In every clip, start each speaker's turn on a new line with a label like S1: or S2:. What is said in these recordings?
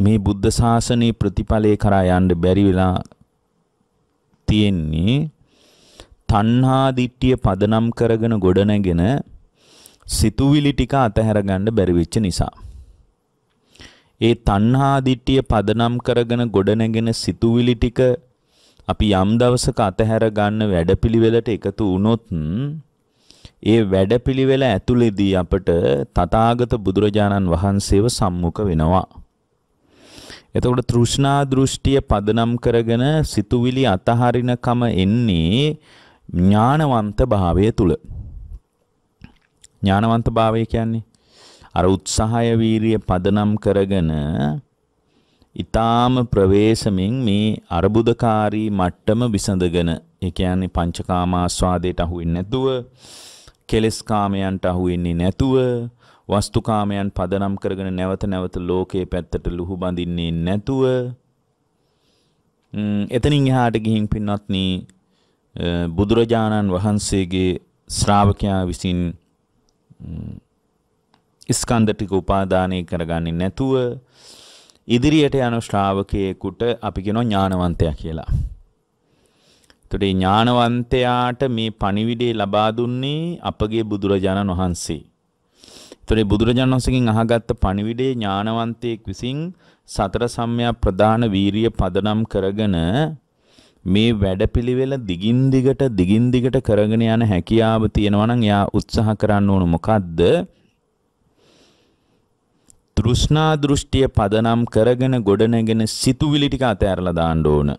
S1: මේ බුද්ධ ශාසනයේ ප්‍රතිඵලය කරා යන්න බැරි වෙලා තියෙන්නේ තණ්හා දිට්ඨිය පදනම් කරගෙන ගොඩනැගෙන සිතුවිලි ටික අතහැර ගන්න බැරි වෙච්ච නිසා. ඒ තණ්හා දිට්ඨිය පදනම් කරගෙන ගොඩනැගෙන සිතුවිලි ටික අපි යම් දවසක අතහැර ගන්න වැඩපිළිවෙලට එකතු වුණොත් ඒ වැඩපිළිවෙල ඇතුළේදී අපට තථාගත බුදුරජාණන් වහන්සේව සම්මුඛ වෙනවා. එතකොට තෘෂ්ණා දෘෂ්ටිය පදනම් කරගෙන සිතුවිලි අතහරිනකම එන්නේ ඥානවන්ත භාවය තුල. ඥානවන්ත භාවය කියන්නේ අර උත්සාහය වීරිය පදනම් කරගෙන ඊටාම ප්‍රවේශමින් මේ අර්බුදකාරී මට්ටම විසඳගෙන ඒ කියන්නේ පංචකාමාස්වාදයට අහු වෙන්නේ නැතුව කෙලස් කාමයන්ට අහු වෙන්නේ නැතුව වස්තුකාමයන් පදනම් කරගෙන නැවත නැවත ලෝකයේ පැත්තට ලුහු බඳින්නේ නැතුව එතනින් එහාට ගිහින් පින්වත්නි බුදුරජාණන් වහන්සේගේ ශ්‍රාවකයා විසින් ස්කන්ධ ටික උපාදානය කරගන්නේ නැතුව ඉදිරියට යන ශ්‍රාවකයෙකුට අපි කියනවා ඥානවන්තයා කියලා. එතකොට ඥානවන්තයාට මේ පණිවිඩය ලබා දුන්නේ අපගේ බුදුරජාණන් වහන්සේ. එතකොට බුදුරජාණන් වහන්සේගෙන් අහගත්ත පණිවිඩේ ඥානවන්තයෙක් විසින් සතර සම්‍යක් ප්‍රදාන වීරිය පදනම් කරගෙන මේ වැඩපිළිවෙල දිගින් දිගට දිගින් දිගට කරගෙන යන හැකියාව තියෙනවා නම් එයා උත්සාහ කරන්න ඕන මොකද්ද? තෘෂ්ණා දෘෂ්ටිය පදනම් කරගෙන ගොඩනැගෙන සිතුවිලි ටික අතහැරලා දාන්න ඕන.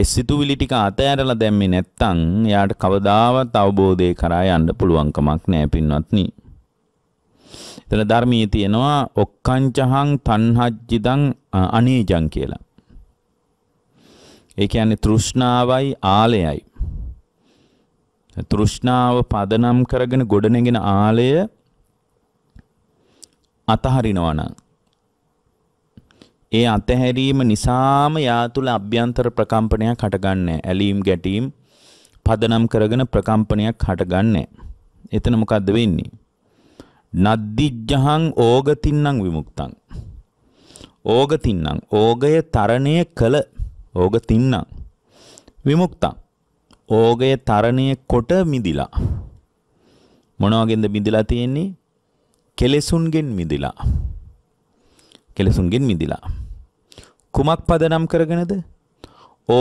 S1: ඒ සිතුවිලි ටික අතෑරලා දැම්මේ නැත්තම් එයාට කවදාවත් අවබෝධය කරා යන්න පුළුවන් කමක් නැහැ පින්වත්නි. එතන ධර්මයේ තියෙනවා ඔක්කංචහං තණ්හජ්ජිතං අනීජං කියලා. ඒ කියන්නේ තෘෂ්ණාවයි ආලයයි. තෘෂ්ණාව පදනම් කරගෙන ගොඩනගෙන ආලය අතහරිනවා නම් ඒ අතහැරීම නිසාම යා තුළ අභ්‍යන්තර ප්‍රකම්පනයක් හටගන්නේ. ඇලීම් ගැටීම් පදනම් කරගෙන ප්‍රකම්පනයක් හටගන්නේ. එතන මොකද්ද වෙන්නේ? නද්දිජ්ජහං ඕගතින්නම් විමුක්තං. ඕගතින්නම් ඕගය තරණය කළ ඕගතින්නම් විමුක්තං. ඕගය තරණය කොට මිදිලා. මොනවාගෙන්ද මිදිලා තියෙන්නේ? කෙලෙසුන්ගෙන් මිදිලා. කෙලෙසුන්ගෙන් මිදිලා. කුමක් පදනම් කරගෙනද?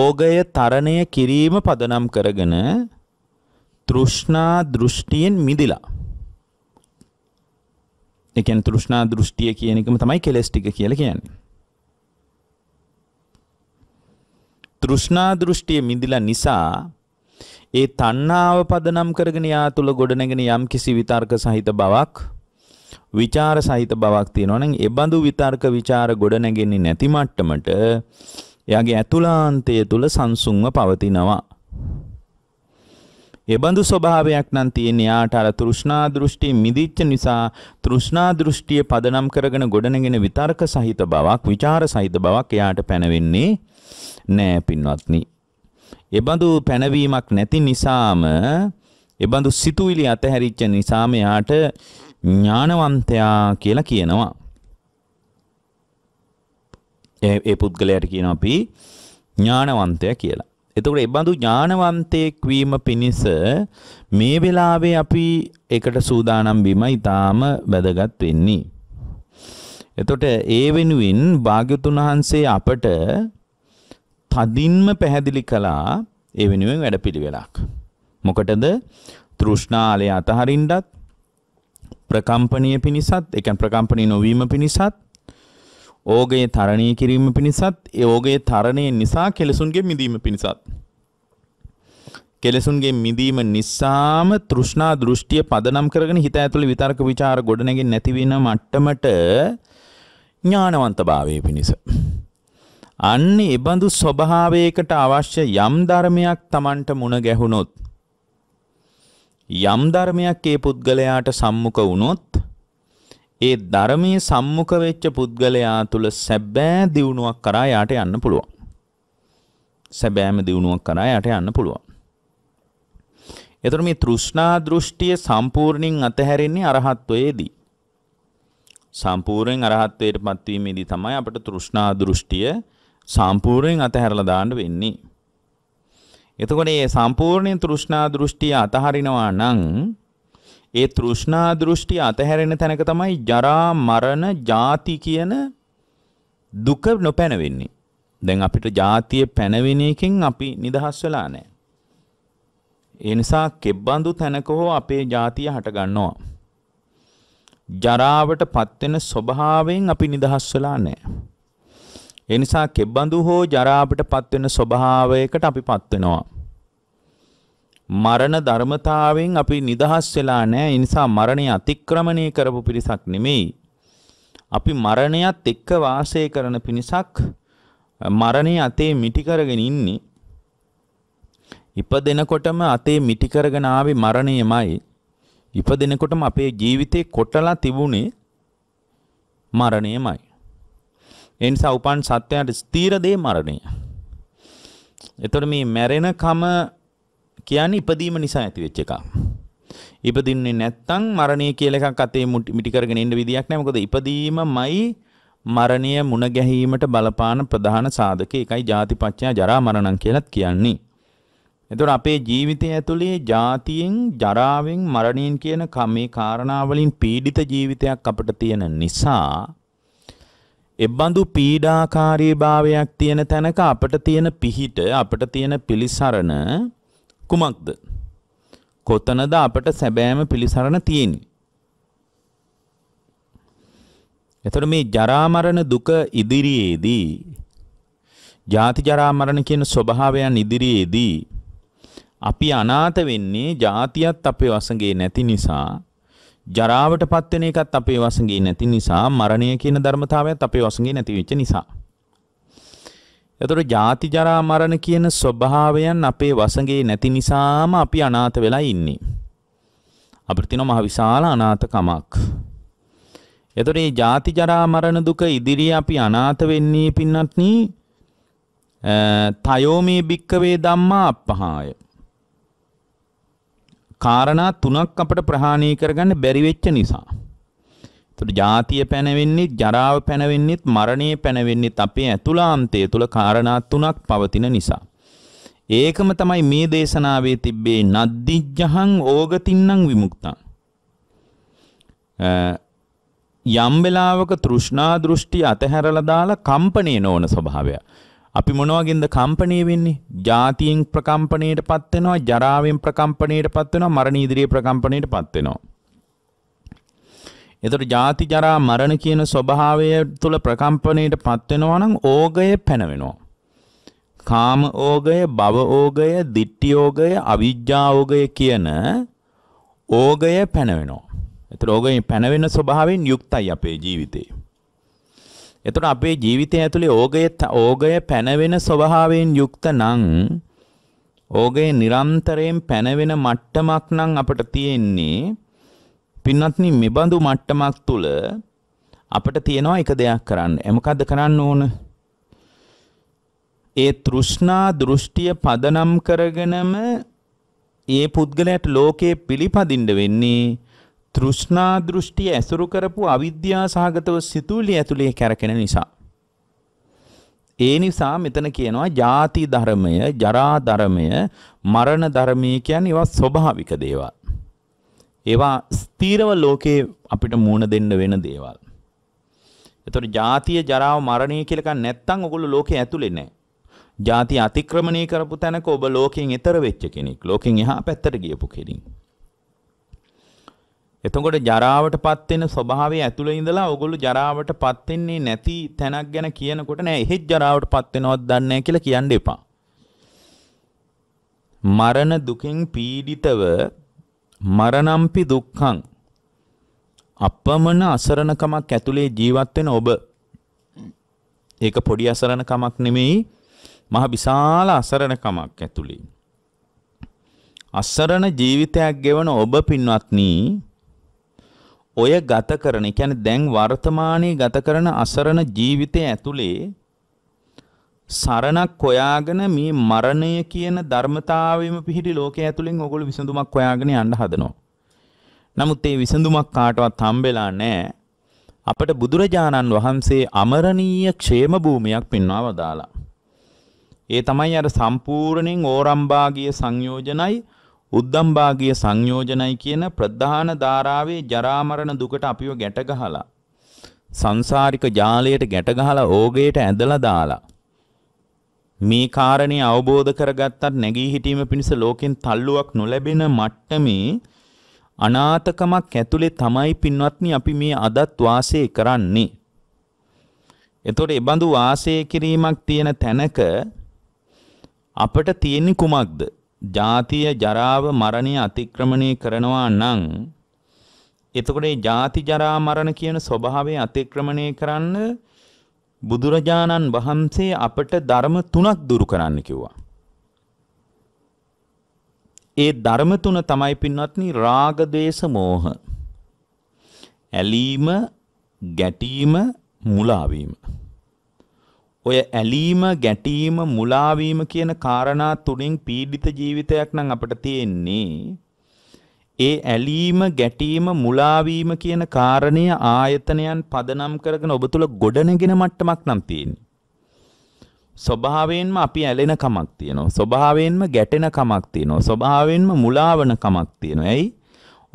S1: ඕගය තරණය කිරීම පදනම් කරගෙන තෘෂ්ණා දෘෂ්ටියෙන් මිදිලා. ඒ කියන්නේ තෘෂ්ණා දෘෂ්ටිය කියන එකම තමයි කෙලස් ටික කියලා කියන්නේ. තෘෂ්ණා දෘෂ්ටිය මිදිලා නිසා ඒ තණ්හාව පදනම් කරගෙන යා තුල ගොඩනැගෙන යම් කිසි විතර්ක සහිත බවක් ਵਿਚාර සහිත බවක් තියෙනවා නම් ඒ බඳු විතර්ක ਵਿਚාර ගොඩ නැගෙන්නේ නැති මට්ටමට එයාගේ ඇතුළාන්තය තුල සංසුන්ව පවතිනවා. ඒ බඳු ස්වභාවයක් නම් තියෙන යාට අර තෘෂ්ණා දෘෂ්ටි මිදිච්ච නිසා තෘෂ්ණා දෘෂ්ටිය පදනම් කරගෙන ගොඩනගෙන විතර්ක සහිත බවක්, ਵਿਚාර සහිත බවක් එයාට පැනවෙන්නේ නෑ පින්වත්නි. එබඳු පැනවීමක් නැති නිසාම එබඳු සිතුවිලි අතහැරිච්ච නිසාම යාට ඥානවන්තයා කියලා කියනවා. ඒ පුද්ගලයාට කියන අපි ඥානවන්තය කියලා. එතකොට එබඳු ඥානවන්තයෙක් වීම පිණිස මේ වෙලාවේ අපි එකට සූදානම් වීම ඊටාම වැදගත් වෙන්නේ. එතකොට ඒ වෙනුවෙන් භාග්‍යතුන් වහන්සේ අපට තදින්ම පැහැදිලි කළා ඒ වෙනුවෙන් වැඩපිළිවෙලක්. මොකටද? තෘෂ්ණාලය අතහරින්නත් ප්‍රකම්පනය පිණිසත් එකන් ප්‍රකම්පනය නොවීම පිණිසත් ඕගයේ තරණය කිරීම පිණිසත් ඕගයේ තරණය නිසා කෙලෙසුන්ගේ මිදීම පිණිසත්. කෙලෙසුන්ගේ මිදීම නිසාම තෘෂ්ණා දෘෂ්ටිය පදනම් කරගෙන හිත ඇතුළ විතර්ක විචාර ගොඩනැගින් නැතිවෙන මට්ටමට ඥානවන්තභාවය පිණිස. අන්න එබඳු ස්වභාවයකට අවශ්‍ය යම් ධර්මයක් Tamanට මුණ ගැහුණොත් යම් ධර්මයක් ඒ පුද්ගලයාට සම්මුඛ වුණොත් ඒ ධර්මයේ සම්මුඛ වෙච්ච පුද්ගලයා තුල සැබෑ දියුණුවක් කරා යාට යන්න පුළුවන්. සැබෑම දියුණුවක් කරා යාට යන්න පුළුවන්. එතකොට මේ තෘෂ්ණා දෘෂ්ටිය සම්පූර්ණින් අතහැරෙන්නේ අරහත්වයේදී. සම්පූර්ණයෙන් අරහත්වයට පත්වීමේදී තමයි අපට තෘෂ්ණා දෘෂ්ටිය සම්පූර්ණයෙන් අතහැරලා දාන්න වෙන්නේ. එතකොට මේ සම්පූර්ණ තෘෂ්ණා දෘෂ්ටිය අතහරිනවා නම් ඒ තෘෂ්ණා දෘෂ්ටි අතහැරෙන තැනක තමයි ජරා මරණ ජාති කියන දුක නොපැනවෙන්නේ. දැන් අපිට ජාතිය පැනවෙන එකෙන් අපි නිදහස් වෙලා නැහැ. ඒ නිසා කෙබ්බඳු තැනක හෝ අපේ ජාතිය හට ගන්නවා. ජරාවට පත්වෙන ස්වභාවයෙන් අපි නිදහස් වෙලා නැහැ. ඒ නිසා කෙබඳු හෝ ජරාවටපත් වෙන ස්වභාවයකට අපිපත් වෙනවා. මරණ ධර්මතාවෙන් අපි නිදහස් වෙලා නැහැ. ඒ නිසා මරණය අතික්‍රමණය කරපු පිරිසක් නෙමෙයි. අපි මරණයත් එක්ක වාසය කරන පිරිසක් මරණය අතේ මිටි කරගෙන ඉන්නේ. ඉපදෙනකොටම අතේ මිටි කරගෙන ආවේ මරණයමයි. ඉපදෙනකොටම අපේ ජීවිතේ කොටලා තිබුණේ මරණයමයි. ඒ නිසා උපන් සත්වයාට ස්ථීර දේ මරණය. එතකොට මේ මැරෙනකම කියන්නේ ඉපදීම නිසා ඇතිවෙච්ච එකක්. ඉපදින්නේ නැත්තම් මරණය කියලා එකක් අතේ මිටි කරගෙන ඉන්න විදියක් නැහැ. මොකද ඉපදීමමයි මරණය මුණ ගැහිීමට බලපාන ප්‍රධාන සාධක. ඒකයි ජාතිපච්චය ජරා මරණම් කියලාත් කියන්නේ. එතකොට අපේ ජීවිතය ඇතුලේ ජාතියෙන්, ජරාවෙන්, මරණයෙන් කියන කමේ කාරණාවලින් පීඩිත ජීවිතයක් අපිට තියෙන නිසා එබඳු පීඩාකාරී භාවයක් තියෙන තැනක අපට තියෙන පිහිට අපට තියෙන පිළිසරණ කුමක්ද? කොතනද අපට සැබෑම පිළිසරණ තියෙන්නේ? එතකොට මේ ජරා මරණ දුක ඉදිරියේදී ජාති ජරා මරණ කියන ස්වභාවයන් ඉදිරියේදී අපි අනාථ වෙන්නේ ජාතියත් අපේ වසඟේ නැති නිසා ජරාවට පත්වෙන එකත් අපේ වසඟේ නැති නිසා මරණය කියන ධර්මතාවයත් අපේ වසඟේ නැති වෙච්ච නිසා. එතකොට ජාති ජරා මරණ කියන ස්වභාවයන් අපේ වසඟේ නැති නිසාම අපි අනාථ වෙලා ඉන්නේ. අපිට තියෙන මහ විශාල අනාථකමක්. එතකොට මේ ජාති ජරා මරණ දුක ඉදිරියේ අපි අනාථ වෙන්නේ පින්නත් නී තයෝ මේ භික්කවේ ධම්මා අපහාය. කාරණා තුනක් අපට ප්‍රහාණය කරගන්න බැරි වෙච්ච නිසා. එතකොට ජාතිය පැනවෙන්නේ, ජරාව පැනවෙන්නේ, මරණය පැනවෙන්නේ අපේ ඇතුළාන්තය තුල කාරණා තුනක් පවතින නිසා. ඒකම තමයි මේ දේශනාවේ තිබ්බේ නද්දිජ්ජහං ඕගතින්නම් විමුක්තං. යම් වෙලාවක තෘෂ්ණා දෘෂ්ටි අතහැරලා දාලා කම්පණේ නොවන ස්වභාවය. අපි මොනවගෙන්ද කම්පණය වෙන්නේ? ජාතියෙන් ප්‍රකම්පණයටපත් වෙනවා, ජරාවෙන් ප්‍රකම්පණයටපත් වෙනවා, මරණ ඉදිරියේ ප්‍රකම්පණයටපත් වෙනවා. එතකොට ජාති ජරා මරණ කියන ස්වභාවය තුල ප්‍රකම්පණයටපත් වෙනවා නම් ඕගය පැනවෙනවා. කාම ඕගය, භව ඕගය, ditthi ඕගය, අවිජ්ජා ඕගය කියන ඕගය පැනවෙනවා. එතකොට ඕගය පැනවෙන ස්වභාවයෙන් යුක්තයි අපේ ජීවිතේ. එතකොට අපේ ජීවිතය ඇතුලේ ඕගය ඕගය පැනවෙන ස්වභාවයෙන් යුක්ත නම් ඕගය නිරන්තරයෙන් පැනවෙන මට්ටමක් නම් අපට තියෙන්නේ පින්වත්නි මෙබඳු මට්ටමක් තුල අපට තියෙනවා එක දෙයක් කරන්න. ඒ මොකද්ද කරන්න ඕන? ඒ තෘෂ්ණා දෘෂ්ටිය පදනම් කරගෙනම ඒ පුද්ගලයාට ලෝකේ පිළිපදින්න වෙන්නේ තෘෂ්ණා දෘෂ්ටිය ඇසුරු කරපු අවිද්‍යා සහගතව සිතුවිලි ඇතුලේ කැරකෙන නිසා. ඒ නිසා මෙතන කියනවා ජාති ධර්මය, ජරා ධර්මය, මරණ ධර්මය කියන්නේ ඒවා ස්වභාවික දේවල්. ඒවා ස්ථීරව ලෝකේ අපිට මුණ දෙන්න වෙන දේවල්. එතකොට ජාතිය, ජරාව, මරණය කියලා කන් නැත්තම් ඔගොල්ලෝ ලෝකේ ඇතුලේ නැහැ. ජාති අතික්‍රමණය කරපු තැනක ඔබ ලෝකයෙන් එතර වෙච්ච කෙනෙක්. ලෝකෙන් එහා පැත්තට ගියපු කෙනෙක්. එතකොට ජරාවට පත් වෙන ස්වභාවය ඇතුළේ ඉඳලා ඕගොල්ලෝ ජරාවට පත් වෙන්නේ නැති තැනක් ගැන කියනකොට නෑ එහෙත් ජරාවට පත් වෙනවත් දන්නේ නැහැ කියලා කියන්න එපා. මරණ දුකෙන් පීඩිතව මරණම්පි දුක්ඛං අපමණ අසරණකමක් ඇතුළේ ජීවත් වෙන ඔබ ඒක පොඩි අසරණකමක් නෙමෙයි මහ විශාල අසරණකමක් ඇතුළේ අසරණ ජීවිතයක් ගෙවන ඔබ පින්වත්නි ඔය ගත කරන කියන්නේ දැන් වර්තමානයේ ගත කරන අසරණ ජීවිතය ඇතුලේ සරණක් හොයාගෙන මේ මරණය කියන ධර්මතාවයම පිහිටි ලෝකයේ ඇතුලෙන් ඕගොල්ලෝ විසඳුමක් හොයාගෙන යන්න හදනවා. නමුත් ඒ විසඳුමක් කාටවත් හම්බෙලා නැහැ. අපට බුදුරජාණන් වහන්සේ අමරණීය ക്ഷേම භූමියක් පෙන්වා වදාලා. ඒ තමයි අර සම්පූර්ණයෙන් ඕරම්බාගිය සංයෝජනයි උද්දම්භාගීය සංයෝජනයි කියන ප්‍රධාන ධාරාවේ ජරා මරණ දුකට අපිව ගැට ගහලා සංසාරික ජාලයට ගැට ගහලා ඕගේට ඇදලා දාලා මේ කාරණේ අවබෝධ කරගත්තත් නැගී හිටීම පිණිස ලෝකෙන් තල්ලුවක් නොලැබෙන මට්ටමේ අනාථකමක් ඇතුලේ තමයි පින්වත්නි අපි මේ අදත් වාසය කරන්නේ. එතකොට ඒ බඳු වාසය කිරීමක් තියෙන තැනක අපට තියෙන්නේ කුමක්ද? ජාතිය ජරාව මරණය අතික්‍රමණය කරනවා නම් එතකොට මේ ජාති ජරා මරණ කියන ස්වභාවය අතික්‍රමණය කරන්න බුදුරජාණන් වහන්සේ අපට ධර්ම තුනක් දුරු කරන්න කිව්වා. ඒ ධර්ම තුන තමයි පින්වත්නි රාග ద్వේස මෝහ. ඇලීම, ගැටීම, මුලා වීම. ඔය ඇලීම ගැටීම මුලාවීම කියන காரணා තුنين පීඩිත ජීවිතයක් නම් අපිට තියෙන්නේ ඒ ඇලීම ගැටීම මුලාවීම කියන කාරණය ආයතනයන් පදනම් කරගෙන ඔබ තුල ගොඩනගෙන මට්ටමක් නම් තියෙන්නේ. ස්වභාවයෙන්ම අපි ඇලෙන කමක් තියෙනවා. ස්වභාවයෙන්ම ගැටෙන කමක් තියෙනවා. ස්වභාවයෙන්ම මුලාවන කමක් තියෙනවා. ඇයි?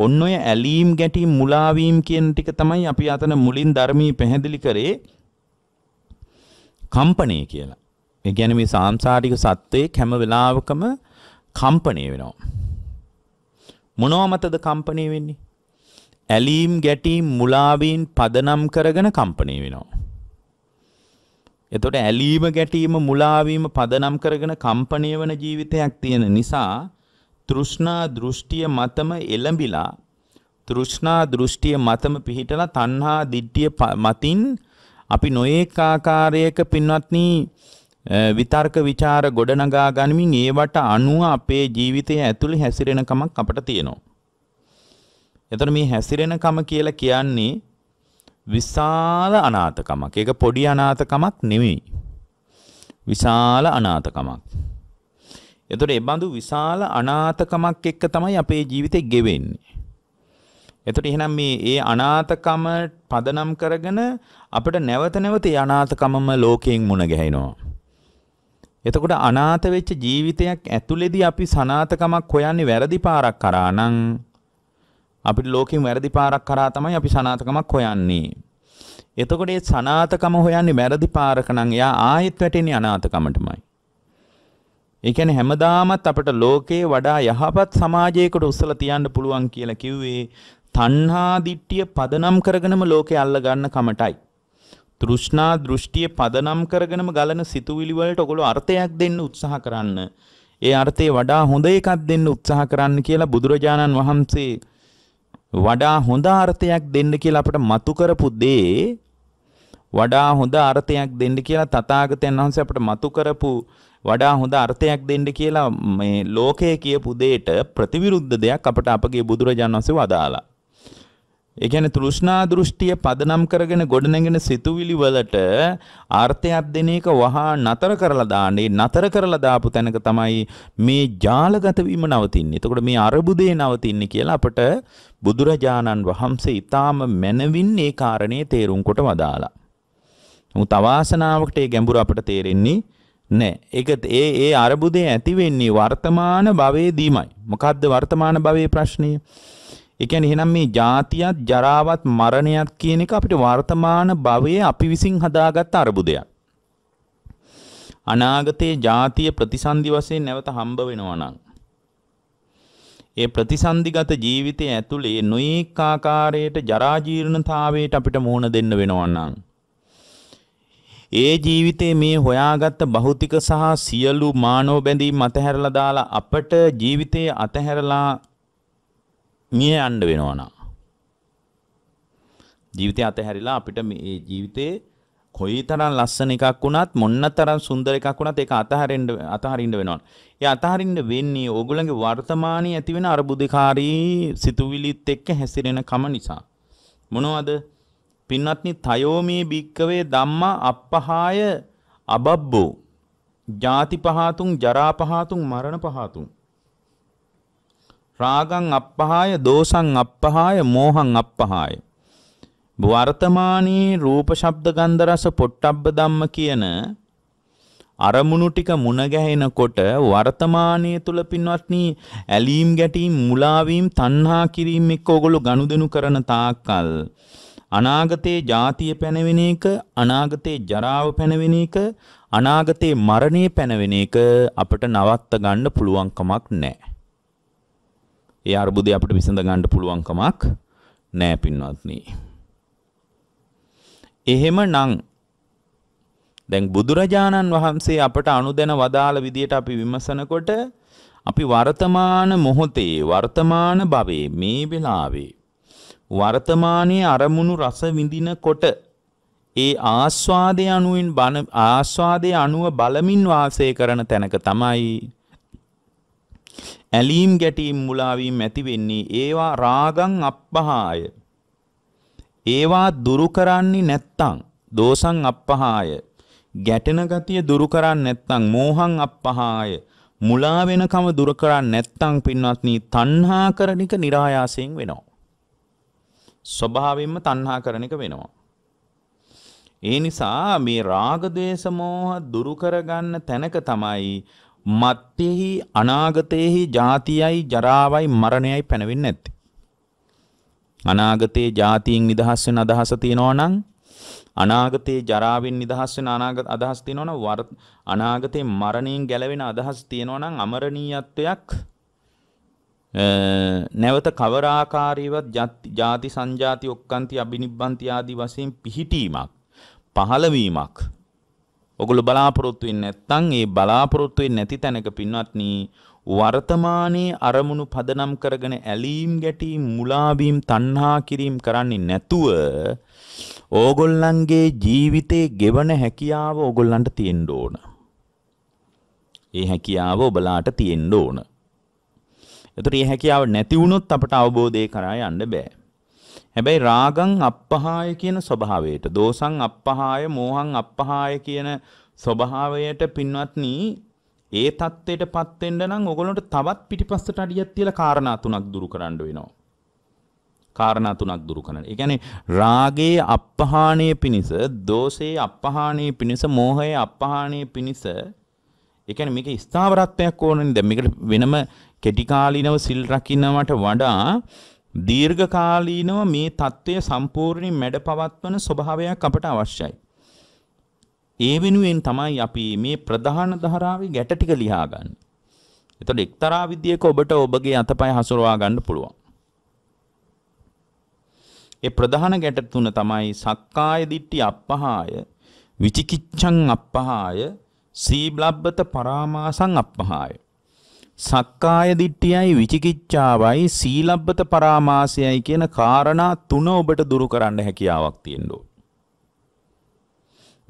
S1: ඔන්න ඔය ඇලීම් ගැටීම් මුලාවීම් කියන ටික තමයි අපි අතන මුලින් ධර්මී පැහැදිලි කරේ. කම්පණය කියලා. ඒ කියන්නේ මේ සාංශාරික සත්වයේ හැම වෙලාවකම කම්පණය වෙනවා. මොනව මතද කම්පණය වෙන්නේ? ඇලීම් ගැටීම් මුලාවීන් පදනම් කරගෙන කම්පණය වෙනවා. එතකොට ඇලීම ගැටීම මුලාවීම පදනම් කරගෙන කම්පණය වන ජීවිතයක් තියෙන නිසා තෘෂ්ණා දෘෂ්ටිය මතම එළඹිලා තෘෂ්ණා දෘෂ්ටිය මතම පිහිටලා තණ්හා දිට්ඨිය මතින් අපි නොඒක ආකාරයක පින්වත්නි විතර්ක ਵਿਚාර ගොඩනගා ගනිමින් ඒවට අනුව අපේ ජීවිතය ඇතුළේ හැසිරෙනකමක් අපට තියෙනවා. එතන මේ හැසිරෙනකම කියලා කියන්නේ විශාල අනාථකමක්. ඒක පොඩි අනාථකමක් නෙවෙයි. විශාල අනාථකමක්. එතකොට ඒ බඳු විශාල අනාථකමක් එක්ක තමයි අපේ ජීවිතේ ගෙවෙන්නේ. එතකොට එහෙනම් මේ ඒ අනාථකම පදනම් කරගෙන අපිට නැවත නැවත ඒ අනාථකමම ලෝකයෙන් මුණ ගැහෙනවා. එතකොට අනාථ වෙච්ච ජීවිතයක් ඇතුළේදී අපි සනාථකමක් හොයන්නේ වැරදි පාරක් කරා නම් අපිට ලෝකෙන් වැරදි පාරක් කරා තමයි අපි සනාථකමක් හොයන්නේ. එතකොට ඒ සනාථකම හොයන්නේ වැරදි පාරක නම් එයා ආයෙත් වැටෙන්නේ අනාථකමටමයි. ඒ කියන්නේ හැමදාමත් අපිට ලෝකේ වඩා යහපත් සමාජයකට උස්සලා තියන්න පුළුවන් කියලා කිව්වේ තණ්හා දිට්ඨිය පදනම් කරගෙනම ලෝකේ අල්ල ගන්න කමටයි. තෘෂ්ණා දෘෂ්ටිය පදනම් කරගෙනම ගලන සිතුවිලි වලට ඔගොල්ලෝ අර්ථයක් දෙන්න උත්සාහ කරන්න. ඒ අර්ථේ වඩා හොඳ එකක් දෙන්න උත්සාහ කරන්න කියලා බුදුරජාණන් වහන්සේ වඩා හොඳ අර්ථයක් දෙන්න කියලා අපට මතු කරපු දේ වඩා හොඳ අර්ථයක් දෙන්න කියලා තථාගතයන් වහන්සේ අපට මතු කරපු වඩා හොඳ අර්ථයක් දෙන්න කියලා මේ ලෝකයේ කියපු දෙයට ප්‍රතිවිරුද්ධ දෙයක් අපට අපගේ බුදුරජාණන් වහන්සේ වදාලා ඒ කියන්නේ තෘෂ්ණා දෘෂ්ටිය පදනම් කරගෙන ගොඩනැගෙන සිතුවිලි වලට අර්ථයක් දෙන එක වහා නතර කරලා දාන්නේ නතර කරලා දාපු තැනක තමයි මේ ජාලගත වීම නවතින්නේ. එතකොට මේ අරුබුදේ නවතින්නේ කියලා අපට බුදුරජාණන් වහන්සේ ඊටාම මැනවින් ඒ කාරණේ තේරුම් කොට වදාලා. නමුත් අවාසනාවකට ඒ ගැඹුර අපට තේරෙන්නේ නෑ. ඒක ඒ ඒ අරුබුදේ ඇති වෙන්නේ වර්තමාන භවයේදීමයි. මොකද්ද වර්තමාන භවයේ ප්‍රශ්නේ? ඒ කියන්නේ එහෙනම් මේ ජාතියත් ජරාවත් මරණයත් කියන එක අපිට වර්තමාන භවයේ අපි විසින් හදාගත්ත අරුබුදයක්. අනාගතයේ ජාතිය ප්‍රතිසන්දි වශයෙන් නැවත හම්බ වෙනවා නම් ඒ ප්‍රතිසන්දිගත ජීවිතය ඇතුළේ නොයෙක් ආකාරයට ජරා ජීර්ණතාවයට අපිට මුහුණ දෙන්න වෙනවා නම් ඒ ජීවිතේ මේ හොයාගත්ත භෞතික සහ සියලු මානව බැඳීම් අතහැරලා දාලා අපට ජීවිතේ අතහැරලා මිය යන්න වෙනවා නම් ජීවිතය අතහැරිලා අපිට මේ ජීවිතේ කොයිතරම් ලස්සන එකක් වුණත් මොන්නතරම් සුන්දර එකක් වුණත් ඒක අතහරින්න අතහරින්න වෙනවා. ඒ අතහරින්න වෙන්නේ ඕගොල්ලන්ගේ වර්තමානයේ ඇති වෙන අරුබුදකාරී සිතුවිලිත් එක්ක හැසිරෙන කම නිසා. මොනවද? පින්වත්නි තයෝමී බික්කවේ ධම්මා අප්පහාය අබබ්බෝ ජාති පහතුන් ජරා පහතුන් මරණ පහතුන් රාගං අප්පහාය දෝසං අප්පහාය මෝහං අප්පහාය වර්තමානී රූප ශබ්ද ගන්ධ රස පොට්ටබ්බ ධම්ම කියන අරමුණු ටික මුණ ගැහෙනකොට වර්තමානයේ තුල පින්වත්නි ඇලීම් ගැටීම් මුලාවීම් තණ්හා කිරීම එක්ක ඕගොල්ලෝ ගනුදෙනු කරන තාක්කල් අනාගතේ ජාතිය පැනවෙන එක අනාගතේ ජරාව පැනවෙන එක අනාගතේ මරණය පැනවෙන එක අපිට නවත්ත ගන්න පුළුවන් කමක් නැහැ ඒ අර්බුදය අපිට විසඳ ගන්න පුළුවන්කමක් නෑ පින්වත්නි. එහෙමනම් දැන් බුදුරජාණන් වහන්සේ අපට අනුදැන වදාළ විදියට අපි විමසනකොට අපි වර්තමාන මොහොතේ වර්තමාන භවයේ මේ වෙලාවේ වර්තමානයේ අරමුණු රස විඳිනකොට ඒ ආස්වාදය අනුවෙන් බන ආස්වාදය අනුව බලමින් වාසය කරන තැනක තමයි ඇලීම් ගැටීම් මුලාවීම් ඇති වෙන්නේ ඒවා රාගං අප්පහාය ඒවා දුරු කරන්නේ නැත්තම් දෝසං අප්පහාය ගැටෙන ගතිය දුරු කරන්නේ නැත්තම් මෝහං අප්පහාය මුලා වෙනකම දුරු කරන්නේ නැත්තම් පින්වත්නි තණ්හා කරන එක નિરાයාසයෙන් වෙනවා ස්වභාවයෙන්ම තණ්හා කරන එක වෙනවා ඒ නිසා මේ රාග දේශ මොහ දුරු කරගන්න තැනක තමයි මත්තෙහි අනාගතයෙහි ජාතියයි ජරාවයි මරණයයි පැනවෙන්නේ නැත්තේ. අනාගතයේ ජාතියෙන් නිදහස් වෙන අදහස තියෙනවා නම් අනාගතයේ ජරාවෙන් නිදහස් වෙන අනාගත අදහස් තියෙනවා නම් අනාගතේ මරණයෙන් ගැලවෙන අදහස් තියෙනවා නම් අමරණීයත්වයක් නැවත කවර ආකාරයවත් ಜಾති සංජාති ඔක්කාන්ති අබිනිබ්බන්ති ආදී වශයෙන් පිහිටීමක් පහළවීමක් ඔගොල්ලෝ බලාපොරොත්තු වෙන්නේ නැත්නම් ඒ බලාපොරොත්තු වෙන්නේ නැති තැනක පින්වත්නි වර්තමානයේ අරමුණු පදනම් කරගෙන ඇලීම් ගැටීම් මුලාවීම් තණ්හා කිරීම් කරන්නේ නැතුව ඕගොල්ලන්ගේ ජීවිතේ ගෙවන හැකියාව ඕගොල්ලන්ට තියෙන්න ඕන. ඒ හැකියාව ඔබලාට තියෙන්න ඕන. එතකොට මේ හැකියාව නැති වුණොත් අපට අවබෝධය කරා යන්න බෑ. හැබැයි රාගං අප්පහාය කියන ස්වභාවයට, දෝසං අප්පහාය, මෝහං අප්පහාය කියන ස්වභාවයට පින්වත්නි ඒ தත්ත්වයටපත් වෙන්න නම් ඕගොල්ලන්ට තවත් පිටිපස්සට අඩියක් තියලා කාරණා තුනක් දුරු කරන්න වෙනවා. කාරණා තුනක් දුරු කරන. ඒ කියන්නේ රාගයේ අපහාණය පිණිස, දෝෂයේ අපහාණය පිණිස, මෝහයේ අපහාණය පිණිස ඒ කියන්නේ මේක ස්ථාවරත්වයක් ඕනනේ. දැන් මේකට වෙනම කෙටි කාලිනව සිල් රකින්නවට වඩා දීර්ඝකාලීනව මේ தත්ත්වය සම්පූර්ණයෙන් මැඩ පවත්වන ස්වභාවයක් අපට අවශ්‍යයි. ඒ වෙනුවෙන් තමයි අපි මේ ප්‍රධාන ධාරාවේ ගැට ටික ලියා ගන්න. එතකොට එක්තරා විදියක ඔබට ඔබගේ අතපය හසුරවා ගන්න පුළුවන්. ඒ ප්‍රධාන ගැට තුන තමයි සක්කාය දිට්ඨි අප්පහාය, විචිකිච්ඡං අප්පහාය, සීබ්ලබ්බත පරාමාසං අප්පහාය. සක්කාය දිට්ඨියයි විචිකිච්ඡාවයි සීලබ්බත පරාමාසයයි කියන காரணා තුන ඔබට දුරු කරන්න හැකියාවක් තියෙන්න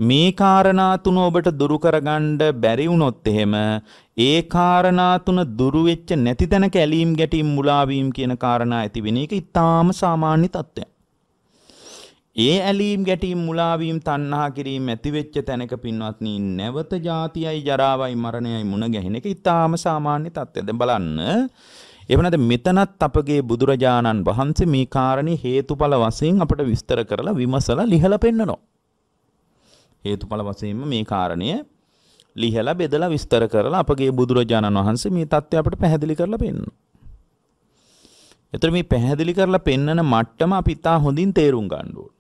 S1: මේ காரணා තුන ඔබට දුරු කරගන්න බැරි වුණොත් එහෙම ඒ காரணා තුන දුරු වෙච්ච නැති තැනක ඇලීම් ගැටීම් මුලාවීම් කියන காரணා ඇති වෙන එක ඊටාම සාමාන්‍ය තත්ත්වයක්. ඒ ඇලීම් ගැටීම් මුලාවීම් තණ්හා කිරීම ඇතිවෙච්ච තැනක පින්වත්නි නැවත ජාතියයි ජරාවයි මරණයයි මුණ ගැහෙන එක ඉතාම සාමාන්‍ය තත්ත්වයද බලන්න. එහෙම නැත්නම් මෙතනත් අපගේ බුදුරජාණන් වහන්සේ මේ කාරණේ හේතුඵල වශයෙන් අපට විස්තර කරලා විමසලා ලිහලා පෙන්නනවා. හේතුඵල වශයෙන්ම මේ කාරණය ලිහලා බෙදලා විස්තර කරලා අපගේ බුදුරජාණන් වහන්සේ මේ தත්ත්වය අපට පැහැදිලි කරලා පෙන්නනවා. එතකොට මේ පැහැදිලි කරලා පෙන්නන මට්ටම අපි ඉතා හොඳින් තේරුම් ගන්න ඕනේ.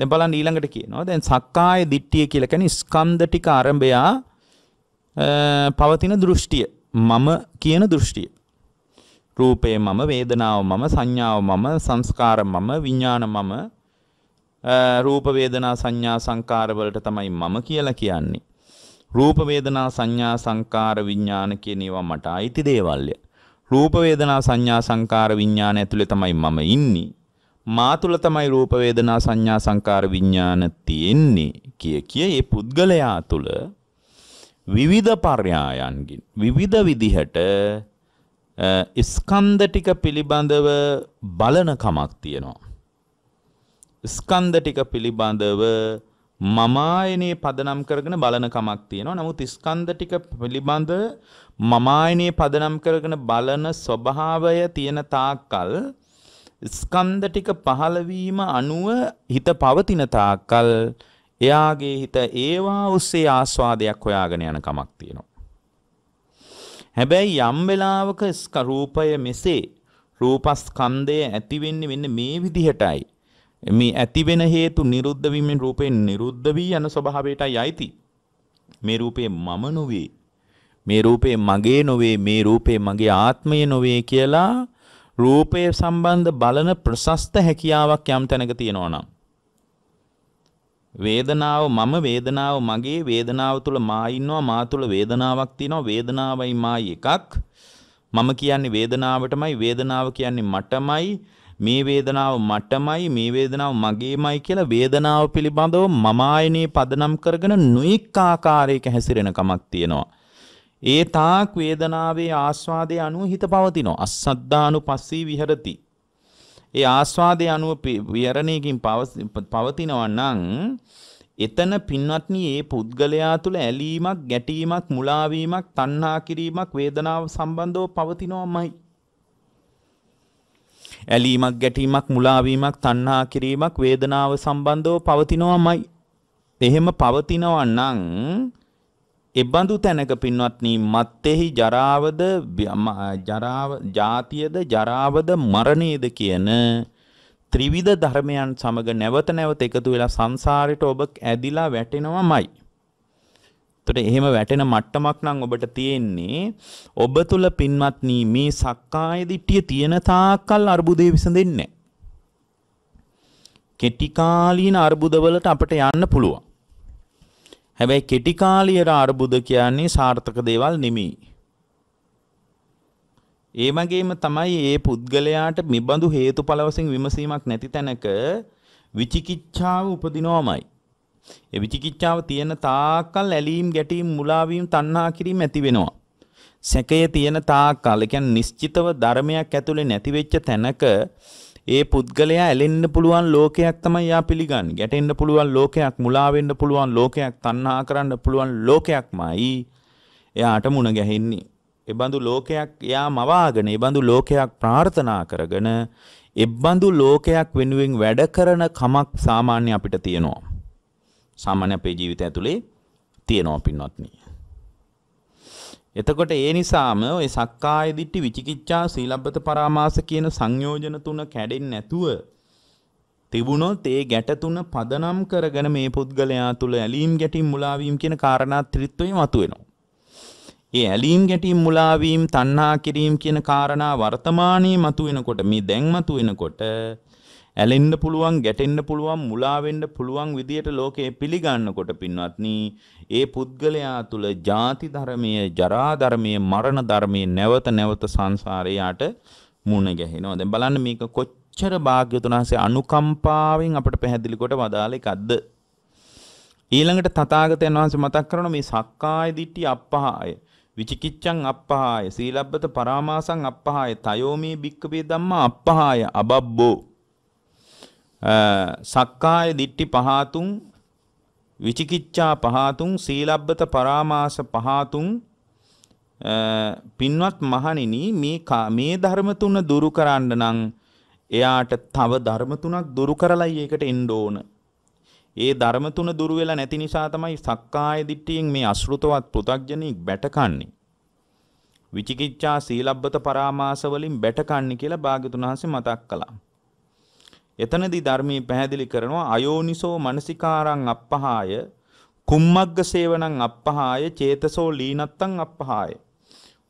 S1: දැන් බලන්න ඊළඟට කියනවා දැන් සක්කාය දිට්ඨිය කියලා කියන්නේ ස්කන්ධ ටික අරඹයා පවතින දෘෂ්ටිය මම කියන දෘෂ්ටිය රූපේ මම වේදනාව මම සංඥාව මම සංස්කාර මම විඥාන මම රූප වේදනා සංඥා සංකාර වලට තමයි මම කියලා කියන්නේ රූප වේදනා සංඥා සංකාර විඥාන කියන ඒවා මට අයිති දේවල්ය රූප වේදනා සංඥා සංකාර විඥාන ඇතුලේ තමයි මම ඉන්නේ මා තුල තමයි රූප වේදනා සංඥා සංකාර විඥාන තියෙන්නේ කිය කිය ඒ පුද්ගලයා තුල විවිධ පර්යායන්ගින් විවිධ විදිහට ස්කන්ධ ටික පිළිබඳව බලන කමක් තියෙනවා ස්කන්ධ ටික පිළිබඳව මමායනේ පදනම් කරගෙන බලන කමක් තියෙනවා. නමුත් ස්කන්ධ ටික පිළිබඳ මමායනේ පදනම් කරගෙන බලන ස්වභාවය තියෙන තාක්කල් ස්කන්ධ ටික පහළවීම අනුව හිත පවතින තාක්කල් එයාගේ හිත ඒවා ඔස්සේ ආස්වාදයක් හොයාගෙන යන කමක් තියෙනවා. හැබැයි යම් වෙලාවක ස්කරූපය මෙසේ රූපස්කන්ධය ඇති වෙන්නේ මෙන්න මේ විදිහටයි. මේ ඇති වෙන හේතු නිරුද්ධ වීමෙන් රූපේ නිරුද්ධ වී යන ස්වභාවයටයි අයිති. මේ රූපේ මම නොවේ. මේ රූපේ මගේ නොවේ. මේ රූපේ මගේ ආත්මය නොවේ කියලා රූපය සම්බන්ධ බලන ප්‍රශස්ත හැකියාවක් යම් තැනක තියෙනවා නම් වේදනාව මම වේදනාව මගේ වේදනාව තුල මා ඉන්නවා මා තුල වේදනාවක් තියෙනවා වේදනාවයි මායි එකක් මම කියන්නේ වේදනාවටමයි වේදනාව කියන්නේ මටමයි මේ වේදනාව මටමයි මේ වේදනාව මගේමයි කියලා වේදනාව පිළිබඳව මම ආයනේ පදනම් කරගෙන නුයික් ආකාරයක හැසිරෙන කමක් තියෙනවා ඒ තාක් වේදනාවේ ආස්වාදයේ අනුව හිත පවතිනවා. අස්සද්දානු පස්සී විහෙරති. ඒ ආස්වාදයේ අනුව විහරණයකින් පවතිනවා නම් එතන පින්වත්නි ඒ පුද්ගලයා තුළ ඇලීමක්, ගැටීමක්, මුලාවීමක්, තණ්හා කිරීමක් වේදනාව සම්බන්ධව පවතිනවාමයි. ඇලීමක්, ගැටීමක්, මුලාවීමක්, තණ්හා කිරීමක් වේදනාව සම්බන්ධව පවතිනවාමයි. එහෙම පවතිනවා නම් එබඳු තැනක පින්වත්නි මත්තේහි ජරාවද ජරාව ජාතියද ජරාවද මරණයද කියන ත්‍රිවිධ ධර්මයන් සමග නැවත නැවත එකතු වෙලා සංසාරයට ඔබ ඇදිලා වැටෙනවමයි. එතකොට එහෙම වැටෙන මට්ටමක් නම් ඔබට තියෙන්නේ ඔබ තුල පින්වත්නි මේ සක්කාය දිට්ඨිය තියෙන තාක්කල් අ르බුදේ විසඳෙන්නේ නැහැ. කෙටි කාලීන අ르බුදවලට අපිට යන්න පුළුවන්. හැබැයි කෙටිකාලියර අර්බුද කියන්නේ සාර්ථක දේවල් නෙමෙයි. ඒ වගේම තමයි ඒ පුද්ගලයාට මිබඳු හේතුඵල වශයෙන් විමසීමක් නැති තැනක විචිකිච්ඡාව උපදිනවමයි. ඒ විචිකිච්ඡාව තියෙන තාක්කල් ඇලීම් ගැටීම් මුලාවීම් තණ්හා කිරීම ඇති වෙනවා. සැකය තියෙන තාක්කල් කියන්නේ නිශ්චිතව ධර්මයක් ඇතුලේ නැති වෙච්ච තැනක ඒ පුද්ගලයා ඇලෙන්න පුළුවන් ලෝකයක් තමයි යා පිළිගන්නේ. ගැටෙන්න පුළුවන් ලෝකයක්, මුලා වෙන්න පුළුවන් ලෝකයක්, තණ්හා කරන්න පුළුවන් ලෝකයක්මයි එයාට මුණ ගැහෙන්නේ. එබඳු ලෝකයක් එයා මවාගෙන, එබඳු ලෝකයක් ප්‍රාර්ථනා කරගෙන, එබඳු ලෝකයක් වෙනුවෙන් වැඩ කරන කමක් සාමාන්‍ය අපිට තියෙනවා. සාමාන්‍ය අපේ ජීවිතය ඇතුලේ තියෙනවා පින්වත්නි. එතකොට ඒ නිසාම ඔය සක්කාය දිට්ඨි විචිකිච්ඡා සීලබ්බත පරාමාස කියන සංයෝජන තුන කැඩෙන්නේ නැතුව තිබුණොත් ඒ ගැට තුන පදනම් කරගෙන මේ පුද්ගලයා තුල ඇලීම් ගැටීම් මුලාවීම් කියන කාරණා ත්‍රිත්වයේ මතුවෙනවා. ඒ ඇලීම් ගැටීම් මුලාවීම් තණ්හා කිරීම කියන කාරණා වර්තමානයේ මතුවෙනකොට මේ දැන් මතුවෙනකොට ඇලෙන්න පුළුවන් ගැටෙන්න පුළුවන් මුලා වෙන්න පුළුවන් විදියට ලෝකේ පිළිගන්නකොට පින්වත්නි ඒ පුද්ගලයා තුල ಜಾති ධර්මයේ ජරා ධර්මයේ මරණ ධර්මයේ නැවත නැවත සංසාරයට මුණ ගැහෙනවා දැන් බලන්න මේක කොච්චර භාග්‍යතුන් හසේ අනුකම්පාවෙන් අපට පැහැදිලි කොට වදාළ එකක්ද ඊළඟට තථාගතයන් වහන්සේ මතක් කරන මේ සක්කාය දිට්ඨි අපහාය විචිකිච්ඡං අපහාය සීලබ්බත පරාමාසං අපහාය තයෝමී භික්කවේ ධම්මා අපහාය අබබ්බෝ සක්කාය දිට්ටි පහතුන් විචිකිච්ඡා පහතුන් සීලබ්බත පරාමාස පහතුන් පින්වත් මහණෙනි මේ මේ ධර්ම තුන දුරු කරන්න නම් එයාට තව ධර්ම තුනක් දුරු කරලයි ඒකට එන්න ඕන. ඒ ධර්ම තුන දුරු වෙලා නැති නිසා තමයි සක්කාය දිට්ඨියෙන් මේ අශෘතවත් පෘ탁ජනෙක් බැටකන්නේ. විචිකිච්ඡා සීලබ්බත පරාමාස වලින් බැටකන්නේ කියලා භාග්‍යතුන් වහන්සේ මතක් කළා. එතනදී ධර්මයේ පැහැදිලි කරනවා අයෝනිසෝ මනසිකාරං අප්පහාය කුම්මග්ග සේවනං අප්පහාය චේතසෝ ලීනත්තං අප්පහාය.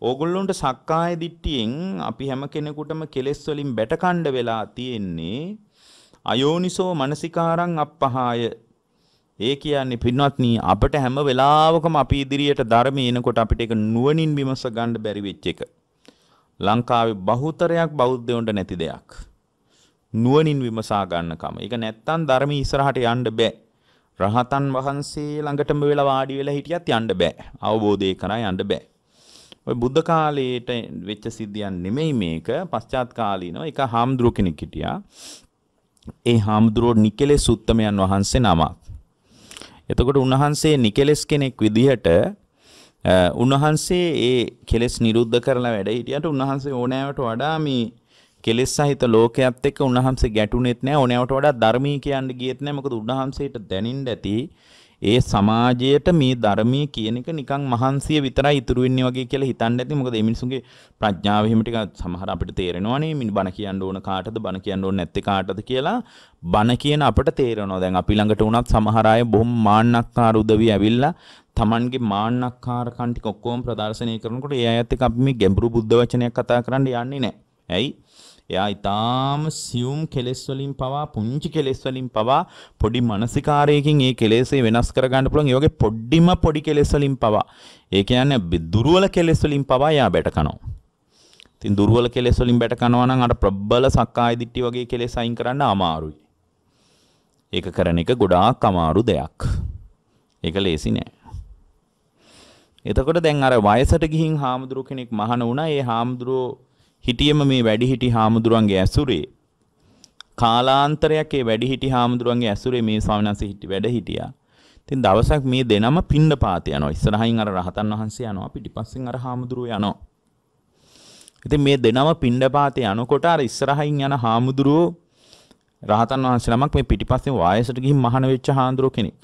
S1: ඕගොල්ලොන්ට සක්කාය දිට්ටියෙන් අපි හැම කෙනෙකුටම කෙලෙස් වලින් බැටකණ්ඩ වෙලා තියෙන්නේ අයෝනිසෝ මනසිකාරං අප්පහාය. ඒ කියන්නේ පින්වත්නි අපිට හැම වෙලාවකම අපි ඉදිරියට ධර්මය එනකොට අපිට ඒක නුවණින් විමස ගන්න බැරි වෙච්ච එක. ලංකාවේ බහුතරයක් බෞද්ධයොන්ට නැති දෙයක්. නුවණින් විමසා ගන්නකම. ඒක නැත්තම් ධර්මයේ ඉස්සරහට යන්න බෑ. රහතන් වහන්සේ ළඟටම වෙලා වාඩි වෙලා හිටියත් යන්න බෑ. අවබෝධය කරා යන්න බෑ. ඔය බුද්ධ කාලයේට වෙච්ච සිද්ධියක් නෙමෙයි මේක. පශ්චාත් කාලීනව එක හාමුදුරු කෙනෙක් හිටියා. ඒ හාමුදුරුවෝ නිකලෙස් උත්තමයන් වහන්සේ නමක්. එතකොට උන්වහන්සේ නිකලෙස් කෙනෙක් විදිහට උන්වහන්සේ ඒ කෙලෙස් නිරුද්ධ කරලා වැඩ හිටියට උන්වහන්සේ ඕනෑවට වඩා මේ කෙලෙස් සහිත ලෝකයක් එක්ක උන්වහන්සේ ගැටුනේත් නැහැ ඕනෑවට වඩා ධර්මී කියන්න ගියෙත් නැහැ මොකද උන්වහන්සේට දැනින්න ඇති ඒ සමාජයට මේ ධර්මයේ කියන එක නිකන් මහන්සිය විතරයි ඉතුරු වෙන්නේ වගේ කියලා හිතන්න ඇති. මොකද මේ මිනිසුන්ගේ ප්‍රඥාව එහෙම ටික සමහර අපිට තේරෙනවනේ මිනි බණ කියන්න ඕන කාටද බණ කියන්න ඕන නැත්තේ කාටද කියලා බණ කියන අපට තේරෙනවා. දැන් අපි ළඟට වුණත් සමහර අය බොහොම මාන්නක්කාර උදවි ඇවිල්ලා Tamanගේ මාන්නක්කාරකම් ටික ඔක්කොම ප්‍රදර්ශනය කරනකොට ඒ අයත් එක්ක අපි මේ ගැඹුරු බුද්ධ වචනයක් කතා කරන්න යන්නේ නැහැ. ඇයි? එයා ඊටාම සියුම් කෙලෙස් වලින් පවා පුංචි කෙලෙස් වලින් පවා පොඩි මානසිකාරයකින් ඒ කෙලෙස්ේ වෙනස් කරගන්න පුළුවන්. ඒ වගේ පොඩිම පොඩි කෙලෙස් වලින් පවා. ඒ කියන්නේ දුර්වල කෙලෙස් වලින් පවා එයා බැට කරනවා. ඉතින් දුර්වල කෙලෙස් වලින් බැට කරනවා නම් අර ප්‍රබල සක්කාය දිට්ඨි වගේ කෙලෙස් අයින් කරන්න අමාරුයි. ඒක කරන එක ගොඩාක් අමාරු දෙයක්. ඒක ලේසි නෑ. එතකොට දැන් අර වයසට ගිහින් හාමුදුරුව කෙනෙක් මහාන වුණා. ඒ හාමුදුරුව හිටියම මේ වැඩිහිටි හාමුදුරන්ගේ ඇසුරේ කාලාන්තරයක් ඒ වැඩිහිටි හාමුදුරන්ගේ ඇසුරේ මේ ස්වාමීන් වහන්සේ හිටි වැඩ හිටියා. ඉතින් දවසක් මේ දෙනම පිණ්ඩපාත යනවා. ඉස්සරහින් අර රහතන් වහන්සේ යනවා. පිටිපස්සෙන් අර හාමුදුරුවෝ යනවා. ඉතින් මේ දෙනම පිණ්ඩපාතේ යනකොට අර ඉස්සරහින් යන හාමුදුරුවෝ රහතන් වහන්සේ නමක් මේ පිටිපස්සෙන් වයසට ගිහින් මහාන වෙච්ච හාමුදුරුවෝ කෙනෙක්.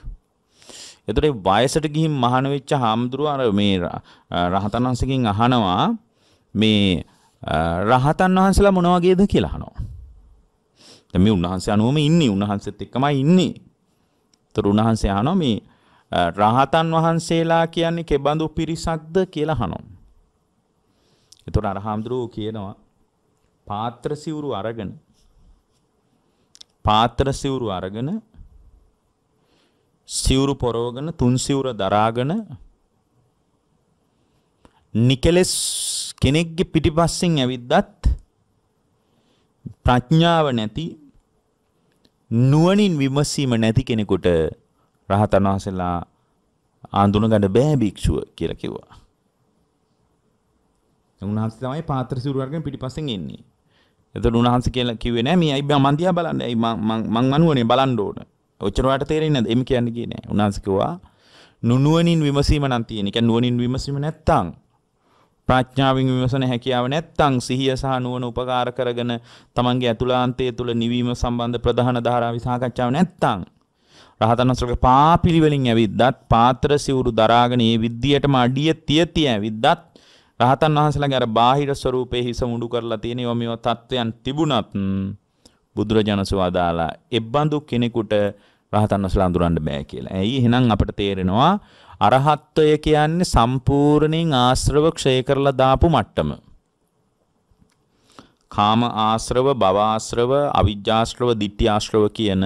S1: එතකොට වයසට ගිහින් මහාන වෙච්ච හාමුදුරුවෝ අර මේ රහතන් වහන්සේගෙන් අහනවා මේ රහතන් වහන්සලා මොන වගේද කියලා අහනවා. දැන් මේ උන්වහන්සේ අනුවම ඉන්නේ උන්වහන්සේත් එක්කමයි ඉන්නේ. ඒතර උන්වහන්සේ අහනවා මේ රහතන් වහන්සේලා කියන්නේ කෙබඳු පිරිසක්ද කියලා අහනවා. ඒතර අරහම්දුරෝ කියනවා පාත්‍ර සිවුරු අරගෙන පාත්‍ර සිවුරු අරගෙන සිවුරු පොරවගෙන තුන් සිවුර දරාගෙන නිකලස් කෙනෙක්ගේ පිටිපස්සෙන් ඇවිද්දත් ප්‍රඥාව නැති නුවණින් විමසීම නැති කෙනෙකුට රහතන් වහන්සේලා ආඳුනගන්න බෑ භික්ෂුව කියලා කිව්වා. උන්වහන්සේ තමයි පාත්‍ර සිවුරු අරගෙන පිටිපස්සෙන් එන්නේ. එතකොට උන්වහන්සේ කියලා කිව්වේ නෑ මේ අයි මං දිහා බලන්න. ඇයි මං මං අනුවනේ බලන්න ඕන. ඔච්චර වට තේරෙන්නේ නැද්ද? එම් කියන්නේ කියේ නෑ. උන්වහන්සේ කිව්වා නුනුවණින් විමසීම නම් තියෙන. ඒ කියන්නේ නුවණින් විමසීම නැත්තම් ප්‍රඥාවෙන් විමසන හැකියාව නැත්නම් සිහිය සහ නුවණ උපකාර කරගෙන තමන්ගේ අතුලාන්තය තුළ නිවීම සම්බන්ධ ප්‍රධාන ධාරාව සාකච්ඡාව නැත්නම් රහතන් වහන්සේගේ පාපිලිවලින් ඇවිද්දත් පාත්‍ර සිවුරු දරාගෙන ඒ විද්දියටම අඩිය තියති ඇවිද්දත් රහතන් වහන්සේලාගේ අර බාහිර ස්වરૂපයේ හිස මුඩු කරලා තියෙන ඒවා මේවා தත්වයන් තිබුණත් බුදුරජාණන්සෝ අදාලා එබ්බඳු කෙනෙකුට රහතන් වහන්සේලා අඳුරන්න බෑ කියලා. ඇයි එහෙනම් අපිට තේරෙනවා අරහත්ත්වය කියන්නේ සම්පූර්ණයෙන් ආශ්‍රව ක්ෂය කරලා දාපු මට්ටම. කාම ආශ්‍රව, භව ආශ්‍රව, අවිජ්ජාශ්‍රව, ditthi ආශ්‍රව කියන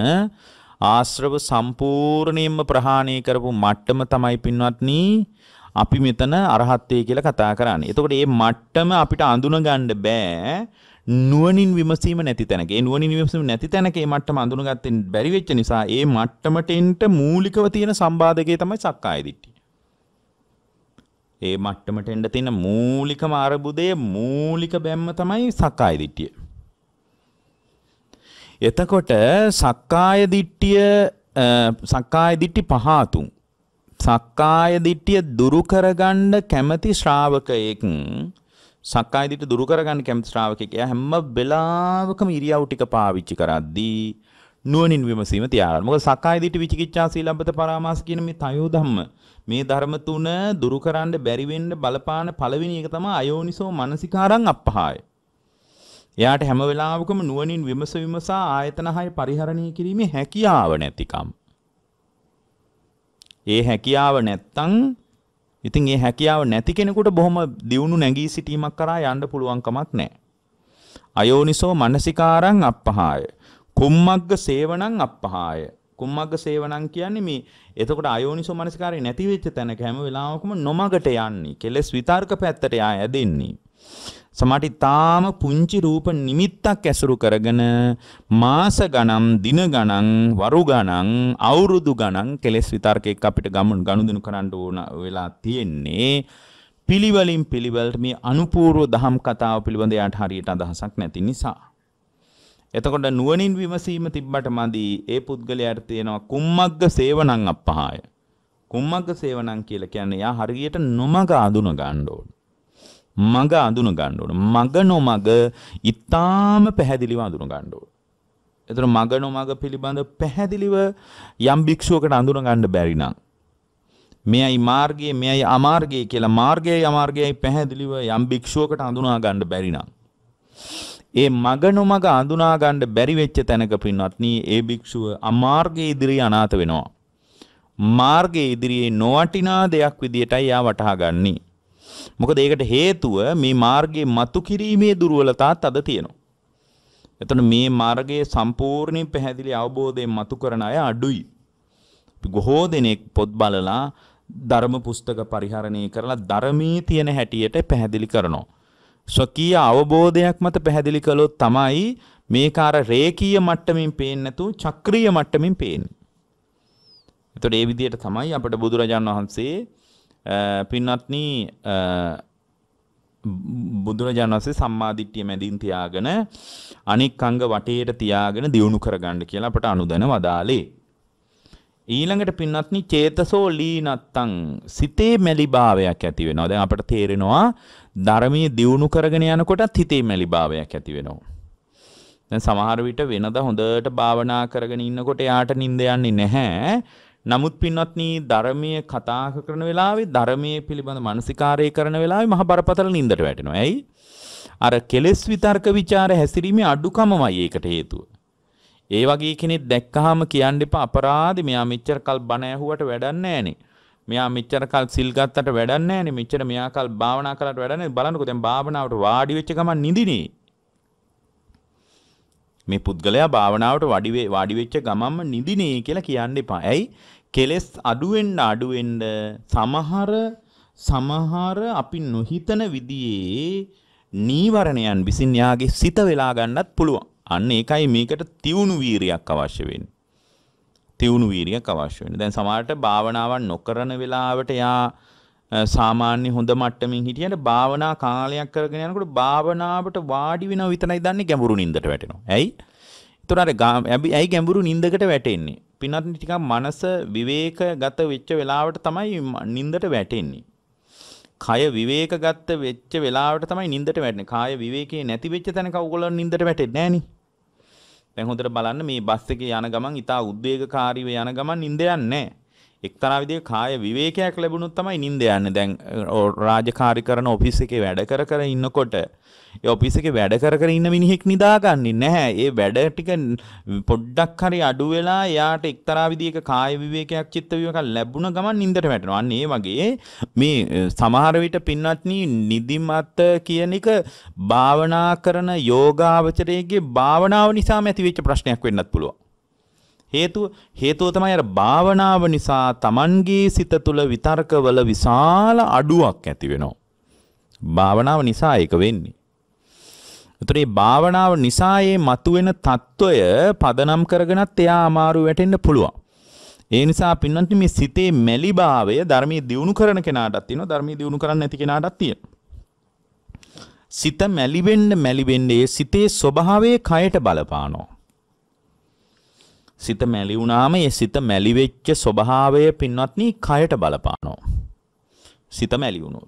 S1: ආශ්‍රව සම්පූර්ණයෙන්ම ප්‍රහාණය කරපු මට්ටම තමයි පින්වත්නි අපි මෙතන අරහත්ත්වය කියලා කතා කරන්නේ. එතකොට මේ මට්ටම අපිට අඳුන ගන්න බෑ. නුවනින් විමසීම නැති තැනගේ නුවනින් විමසීම නැති තැනකේ මට්ටම අඳුනගත්තෙන් බැරි වෙච්ච නිසා ඒ මට්ටමට මූලිකව තියෙන සම්බාධකේ තමයි සක්කාය දිට්ඨිය. ඒ මට්ටමට එන්න තියෙන මූලිකම අරබුදේ මූලික බැම්ම තමයි සක්කාය දිට්ඨිය. එතකොට සක්කාය දිට්ඨිය සක්කාය දිට්ඨි පහතුන් සක්කාය දිට්ඨිය දුරු කරගන්න කැමැති ශ්‍රාවකයෙක් සක්කාය දිට දුරු කරගන්න කැමති ශ්‍රාවකෙක් එයා හැම වෙලාවකම ඉරියව් ටික පාවිච්චි කරද්දී නුවණින් විමසීම තියාගන්න. මොකද සක්කාය දිට විචිකිච්ඡා සීලබ්බත පරාමාස කියන මේ තයෝ ධම්ම මේ ධර්ම තුන දුරු කරන්න බැරි වෙන්න බලපාන පළවෙනි එක තමයි අයෝනිසෝ මනසිකාරං අපහාය. එයාට හැම වෙලාවකම නුවණින් විමස විමසා ආයතන හය පරිහරණය කිරීමේ හැකියාව නැතිකම්. ඒ හැකියාව නැත්තම් ඉතින් ඒ හැකියාව නැති කෙනෙකුට බොහොම දියුණු නැගී සිටීමක් කරා යන්න පුළුවන්කමක් නැහැ. අයෝනිසෝ මනසිකාරං අප්පහාය. කුම්මග්ග සේවනං අප්පහාය. කුම්මග්ග සේවනං කියන්නේ මේ එතකොට අයෝනිසෝ මනසිකාරය නැති වෙච්ච තැනක හැම වෙලාවකම නොමගට යන්නේ. කෙලස් විතර්ක පැත්තට යා යදෙන්නේ. සමහරටි තාම පුංචි රූප නිමිත්තක් ඇසුරු කරගෙන මාස ගණන් දින ගණන් වරු ගණන් අවුරුදු ගණන් කෙලස් විතර්කයක් අපිට ගමන ගනුදෙනු කරන්න ඕන වෙලා තියෙන්නේ පිළිවලින් පිළිවෙලට මේ අනුපූර්ව දහම් කතාව පිළිබඳ යාට හරියට අදහසක් නැති නිසා එතකොට නුවණින් විමසීම තිබ්බට මදි ඒ පුද්ගලයාට තියෙනවා කුම්මග්ග සේවනං අපහාය කුම්මග්ග සේවනං කියලා කියන්නේ යා හරියට නොමග අඳුන ගන්න ඕනේ මඟ අඳුන ගන්න ඕන. මඟ නොමඟ ඊටාම පැහැදිලිව අඳුන ගන්න ඕන. එතන මඟ නොමඟ පිළිබඳ පැහැදිලිව යම් භික්ෂුවකට අඳුන ගන්න බැරි නම් මෙයයි මාර්ගය මෙයයි අමාර්ගය කියලා මාර්ගයයි අමාර්ගයයි පැහැදිලිව යම් භික්ෂුවකට අඳුනා ගන්න බැරි නම් ඒ මඟ නොමඟ අඳුනා ගන්න බැරි වෙච්ච තැනක පින්වත්නි ඒ භික්ෂුව අමාර්ගයේ ඉදිරියේ අනාථ වෙනවා. මාර්ගයේ ඉදිරියේ නොවටිනා දෙයක් විදියටයි යා වටහා ගන්නේ. මොකද ඒකට හේතුව මේ මාර්ගයේ මතු කිරීමේ දුර්වලතාවත් අද තියෙනවා. එතන මේ මාර්ගයේ සම්පූර්ණයෙන් පැහැදිලි අවබෝධයෙන් මතු කරන අය අඩුයි. ගොහෝ දෙනෙක් පොත් බලලා ධර්ම පුස්තක පරිහරණය කරලා ධර්මයේ තියෙන හැටියට පැහැදිලි කරනවා. ස්වකීය අවබෝධයක් මත පැහැදිලි කළොත් තමයි මේක අර රේකීය මට්ටමින් පේන්නේ නැතු චක්‍රීය මට්ටමින් පේන්නේ. එතකොට මේ විදිහට තමයි අපිට බුදුරජාන් වහන්සේ පින්වත්නි බුදුරජාණන් වහන්සේ සම්මාදිට්ඨිය මැදින් තියාගෙන අනික් අංග වටේට තියාගෙන දියුණු කරගන්න කියලා අපට අනුදැන වදාලේ. ඊළඟට පින්වත්නි චේතසෝ ලීනත්තං සිතේ මැලිභාවයක් ඇති වෙනවා. දැන් අපට තේරෙනවා ධර්මයේ දියුණු කරගෙන යනකොටත් හිතේ මැලිභාවයක් ඇති වෙනවා. දැන් සමහර විට වෙනද හොඳට භාවනා කරගෙන ඉන්නකොට යාට නිින්ද යන්නේ නැහැ. නමුත් පින්වත්නි ධර්මයේ කතා කරන වෙලාවේ ධර්මයේ පිළිබඳ මානසිකාරය කරන වෙලාවේ මහ බරපතල නින්දට වැටෙනවා. ඇයි? අර කෙලෙස් විතර්ක ਵਿਚාර හැසිරීමේ අඩුකමමයි ඒකට හේතුව. ඒ වගේ කෙනෙක් දැක්කහම කියන්න එපා අපරාධේ මෙයා මෙච්චර කල් බණ ඇහුවට වැඩක් නැහනේ. මෙයා මෙච්චර කල් සිල් ගත්තට වැඩක් නැහනේ. මෙච්චර මෙයා කල් භාවනා කළාට වැඩක් නැහැ. බලන්නකෝ දැන් භාවනාවට වාඩි වෙච්ච ගමන් නිදිනේ. මේ පුද්ගලයා භාවනාවට වාඩි වෙච්ච ගමන්ම නිදිනේ කියලා කියන්න එපා. ඇයි? කෙලස් අඩු වෙන්න අඩු වෙන්න සමහර සමහර අපි නොහිතන විදිහේ නීවරණයන් විසින් යාගේ සිත වෙලා ගන්නත් පුළුවන්. අන්න ඒකයි මේකට තියුණු වීරියක් අවශ්‍ය වෙන්නේ. තියුණු වීරියක් අවශ්‍ය වෙන්නේ. දැන් සමහරට භාවනාවක් නොකරන වෙලාවට යා සාමාන්‍ය හොඳ මට්ටමින් හිටියට භාවනා කාලයක් කරගෙන යනකොට භාවනාවට වාඩි වෙනව විතරයි දන්නේ ගැඹුරු නිින්දට වැටෙනවා. ඇයි? ඒතර අර ඇයි ගැඹුරු නිින්දකට වැටෙන්නේ? පිනත් ටිකක් මනස විවේකගත වෙච්ච වෙලාවට තමයි නින්දට වැටෙන්නේ. කය විවේකගත වෙච්ච වෙලාවට තමයි නින්දට වැටෙන්නේ. කාය විවේකයේ නැති වෙච්ච තැනක ඕගොල්ලෝ නින්දට වැටෙන්නේ නෑනේ. දැන් හොඳට බලන්න මේ බස් එකේ යන ගමන් ඊට උද්වේගකාරීව යන ගමන් නින්ද යන්නේ නෑ. එක්තරා විදිහේ කාය විවේකයක් ලැබුණොත් තමයි නිින්ද යන්නේ. දැන් රාජකාරී කරන ඔෆිස් එකේ වැඩ කර කර ඉන්නකොට ඒ ඔෆිස් එකේ වැඩ කර කර ඉන්න මිනිහෙක් නිදාගන්නේ නැහැ. ඒ වැඩ ටික පොඩ්ඩක් හරි අඩු වෙලා එයාට එක්තරා විදිහක කාය විවේකයක් චිත්ත විවේකයක් ලැබුණ ගමන් නිින්දට වැටෙනවා. අන්න ඒ වගේ මේ සමහර විට පින්වත්නි නිදිමත කියන එක භාවනා කරන යෝගාවචරයේගේ භාවනාව නිසාම ඇතිවෙච්ච ප්‍රශ්නයක් වෙන්නත් පුළුවන්. හේතුව හේතුව තමයි අර භාවනාව නිසා Tamanගේ සිත තුළ විතර්කවල විශාල අඩුවක් ඇති වෙනවා. භාවනාව නිසා ඒක වෙන්නේ. ඒතර මේ භාවනාව නිසා මේ මතුවෙන తত্ত্বය පදනම් කරගෙනත් එයා අමාරු වැටෙන්න පුළුවන්. ඒ නිසා පින්නන්ති මේ සිතේ මැලිභාවය ධර්මයේ දියුණු කරන කෙනාටත් තියෙනවා ධර්මයේ දියුණු කරන්නේ නැති කෙනාටත් තියෙනවා සිත මැලිවෙන්න මැලිවෙන්නේ සිතේ ස්වභාවයේ කයට බලපානවා සිත මැලි වුණාම ඒ සිත මැලි වෙච්ච ස්වභාවය පින්වත්නි කයට බලපානවා. සිත මැලි වුණොත්.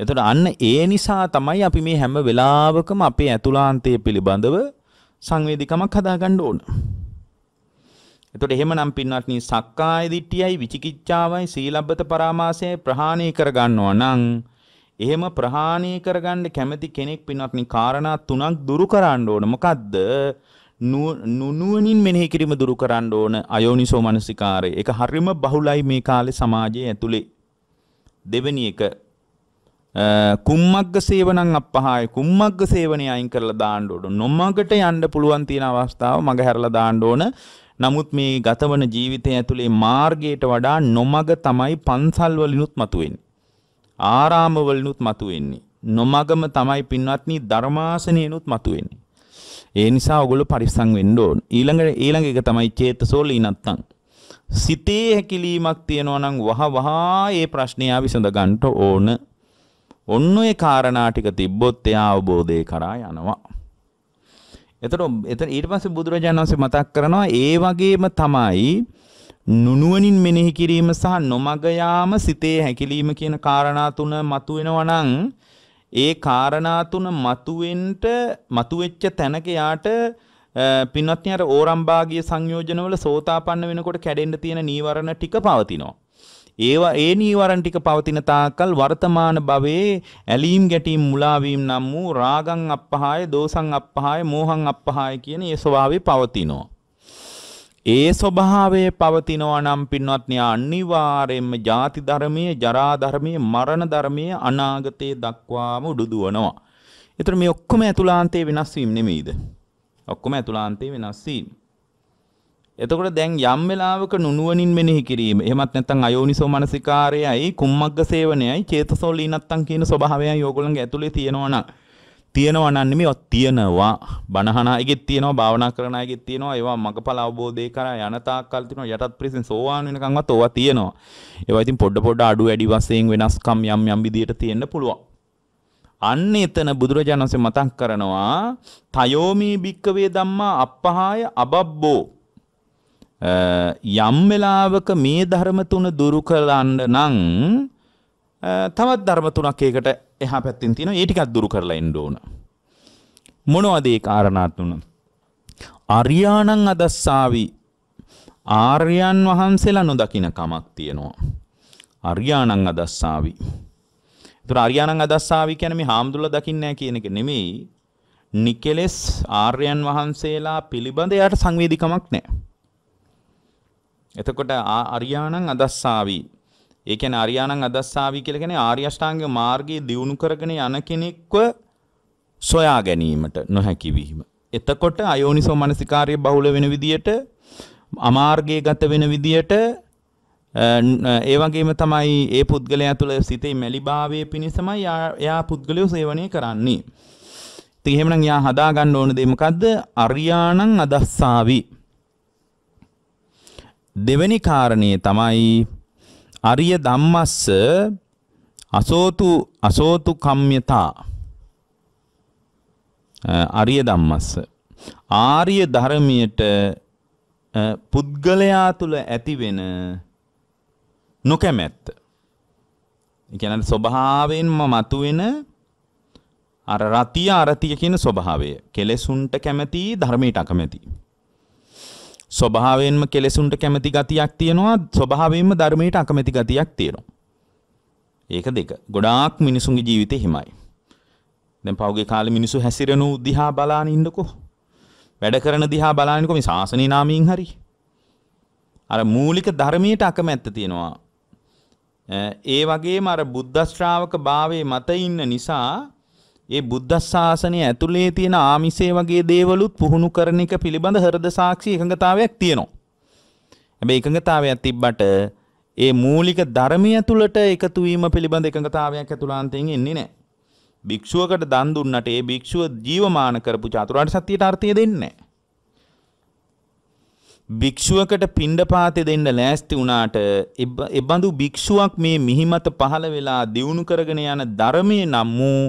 S1: එතකොට අන්න ඒ නිසා තමයි අපි මේ හැම වෙලාවකම අපේ ඇතුළාන්තය පිළිබඳව සංවේදිකමක් හදාගන්න ඕන. එතකොට එහෙමනම් පින්වත්නි සක්කාය දිට්ඨියයි විචිකිච්ඡාවයි සීලබ්බත පරාමාසයයි ප්‍රහාණය කරගන්නවා නම් එහෙම ප්‍රහාණය කරගන්න කැමති කෙනෙක් පින්වත්නි කාරණා තුනක් දුරු කරන්න ඕන. මොකද්ද? නුනුවනින් මෙනෙහි කිරීම දුරු කරන්න ඕන අයෝනිසෝ මනසිකාරය. ඒක හරිම බහුලයි මේ කාලේ සමාජයේ ඇතුලේ. දෙවෙනි එක කුම්මග්ග සේවනං අපහාය කුම්මග්ග සේවනය අයින් කරලා දාන්න ඕන. නොමගට යන්න පුළුවන් තියෙන අවස්ථාව මග හැරලා දාන්න ඕන. නමුත් මේ ගතවන ජීවිතය ඇතුලේ මාර්ගයට වඩා නොමග තමයි පන්සල් වලිනුත් මතුවෙන්නේ. ආරාම වලිනුත් මතුවෙන්නේ. නොමගම තමයි පින්වත්නි ධර්මාසනයනුත් මතුවෙන්නේ. ඒ නිසා ඔගොල්ලෝ පරිස්සම් වෙන්න ඕන. ඊළඟ ඊළඟ එක තමයි චේතසෝ ලීනත්තං. සිතේ හැකිලීමක් තියෙනවා නම් වහ වහා ඒ ප්‍රශ්නය විසඳ ගන්න ඕන. ඔන්න ඔය කාරණා ටික තිබ්බොත් එයා අවබෝධය කරා යනවා. එතකොට එතන ඊට පස්සේ බුදුරජාණන් වහන්සේ මතක් කරනවා ඒ වගේම තමයි නුනුවණින් මෙනෙහි කිරීම සහ නොමග යාම සිතේ හැකිලීම කියන කාරණා තුන මතුවෙනවා නම් ඒ කාරණා තුන මතුවෙන්න මතුවෙච්ච තැනක යාට පින්වත්නි අර ඕරම්භාගිය සංයෝජනවල සෝතාපන්න වෙනකොට කැඩෙන්න තියෙන නීවරණ ටික පවතිනවා. ඒවා ඒ නීවරණ ටික පවතින තාක්කල් වර්තමාන භවයේ ඇලීම් ගැටීම් මුලාවීම් නම් වූ රාගං අපහාය, දෝසං අපහාය, මෝහං අපහාය කියන ඒ ස්වභාවය පවතිනවා. ඒ ස්වභාවය පවතිනවා නම් පින්වත්නි අනිවාර්යයෙන්ම ಜಾති ධර්මයේ ජරා ධර්මයේ මරණ ධර්මයේ අනාගතයේ දක්වාම උඩුදුවනවා. ඒතර මේ ඔක්කොම ඇතුළාන්තයේ වෙනස් වීම නෙමෙයිද? ඔක්කොම ඇතුළාන්තයේ වෙනස් වීම. එතකොට දැන් යම් වෙලාවක නුනුවණින් මෙනෙහි කිරීම. එහෙමත් නැත්නම් අයෝනිසෝ මනසිකාරයයි කුම්මග්ග සේවනයයි චේතසෝලී නැත්නම් කියන ස්වභාවයයි ඕගොල්ලන්ගේ ඇතුලේ තියෙනවා නම් තියෙනවා නම් නෙමෙයි ඔක් තියෙනවා බණහන අයගෙත් තියෙනවා භාවනා කරන අයගෙත් තියෙනවා ඒවා මගපල අවබෝධය කරා යන තාක්කල් තියෙනවා යටත් පිරිසින් සෝවාන් වෙනකන්වත් ඕවා තියෙනවා ඒවා ඉතින් පොඩ පොඩ අඩු වැඩි වශයෙන් වෙනස්කම් යම් යම් විදියට තියෙන්න පුළුවන් අන්න එතන බුදුරජාණන් වහන්සේ මතක් කරනවා තයෝමී භික්කවේ ධම්මා අපහාය අබබ්බෝ යම් වෙලාවක මේ ධර්ම තුන දුරු කරන්න නම් තවත් ධර්ම තුනක් ඒකට එහා පැත්තෙන් තියෙනවා ඒ ටිකක් දුරු කරලා එන්න ඕන. මොනවද ඒ කාරණා තුන? අරියාණං අදස්සාවි ආර්යයන් වහන්සේලා නොදකින කමක් තියෙනවා. අරියාණං අදස්සාවි. ඒතර අරියාණං අදස්සාවි කියන්නේ මේ හාමුදුරලා දකින්නේ කියන එක නෙමෙයි. නිකෙලස් ආර්යයන් වහන්සේලා පිළිබඳ යාට සංවේදිකමක් නැහැ. එතකොට ආර්යාණං අදස්සාවි ඒ කියන්නේ අරියාණං අදස්සාවි කියලා කියන්නේ ආර්ය අෂ්ටාංග මාර්ගයේ දියුණු කරගෙන යන කෙනෙක්ව සොයා ගැනීමට නොහැකි වීම. එතකොට අයෝනිසෝ මනසිකාර්ය බහුල වෙන විදියට අමාර්ගයේ ගත වෙන විදියට ඒ වගේම තමයි ඒ පුද්ගලයා තුළ සිතේ මැලිභාවයේ පිණිසමයි එයා පුද්ගලයෝ සේවනය කරන්නේ. ඉතින් එහෙමනම් යා හදා ගන්න ඕන දේ මොකද්ද? අරියාණං අදස්සාවි. දෙවෙනි කාරණේ තමයි අරිය ධම්මස්ස අසෝතු අසෝතු කම්යතා අරිය ධම්මස්ස ආර්ය ධර්මයට පුද්ගලයා තුළ ඇතිවෙන නොකැමැත්ත. එකන ස්වභාවෙන්ම මතුවෙන අර රතිය අරතිය කියන ස්වභාවය කෙලෙසුන්ට කැමැති ධර්මයට අකමැති. ස්වභාවයෙන්ම කෙලෙසුන්ට කැමති ගතියක් තියෙනවා ස්වභාවයෙන්ම ධර්මයට අකමැති ගතියක් තියෙනවා. ඒක දෙක. ගොඩාක් මිනිසුන්ගේ ජීවිතේ හිමයි. දැන් පහුගිය කාලේ මිනිසු හැසිරෙනු දිහා බලාන ඉන්නකෝ. වැඩ කරන දිහා බලානකෝ මේ ශාසනීය නාමයෙන් හරි. අර මූලික ධර්මයට අකමැත්ත තියෙනවා. ඒ වගේම අර බුද්ධ ශ්‍රාවක භාවයේ මත ඉන්න නිසා ඒ බුද්ධ ශාසනය ඇතුලේ තියෙන ආමිෂේ වගේ දේවලුත් පුහුණු කරන එක පිළිබඳ හෘද සාක්ෂි එකඟතාවයක් තියෙනවා. හැබැයි එකඟතාවයක් තිබ්බට ඒ මූලික ධර්මය තුළට එකතු වීම පිළිබඳ එකඟතාවයක් ඇතුළාන්තයෙන් එන්නේ නැහැ. භික්ෂුවකට දන් දුන්නට ඒ භික්ෂුව ජීවමාන කරපු චතුරාර්ය සත්‍යයට අර්ථය දෙන්නේ නැහැ. භික්ෂුවකට පිණ්ඩපාතේ දෙන්න ලෑස්ති වුණාට එබඳු භික්ෂුවක් මේ මිහිමත පහළ වෙලා දියුණු කරගෙන යන ධර්මයේ නම් වූ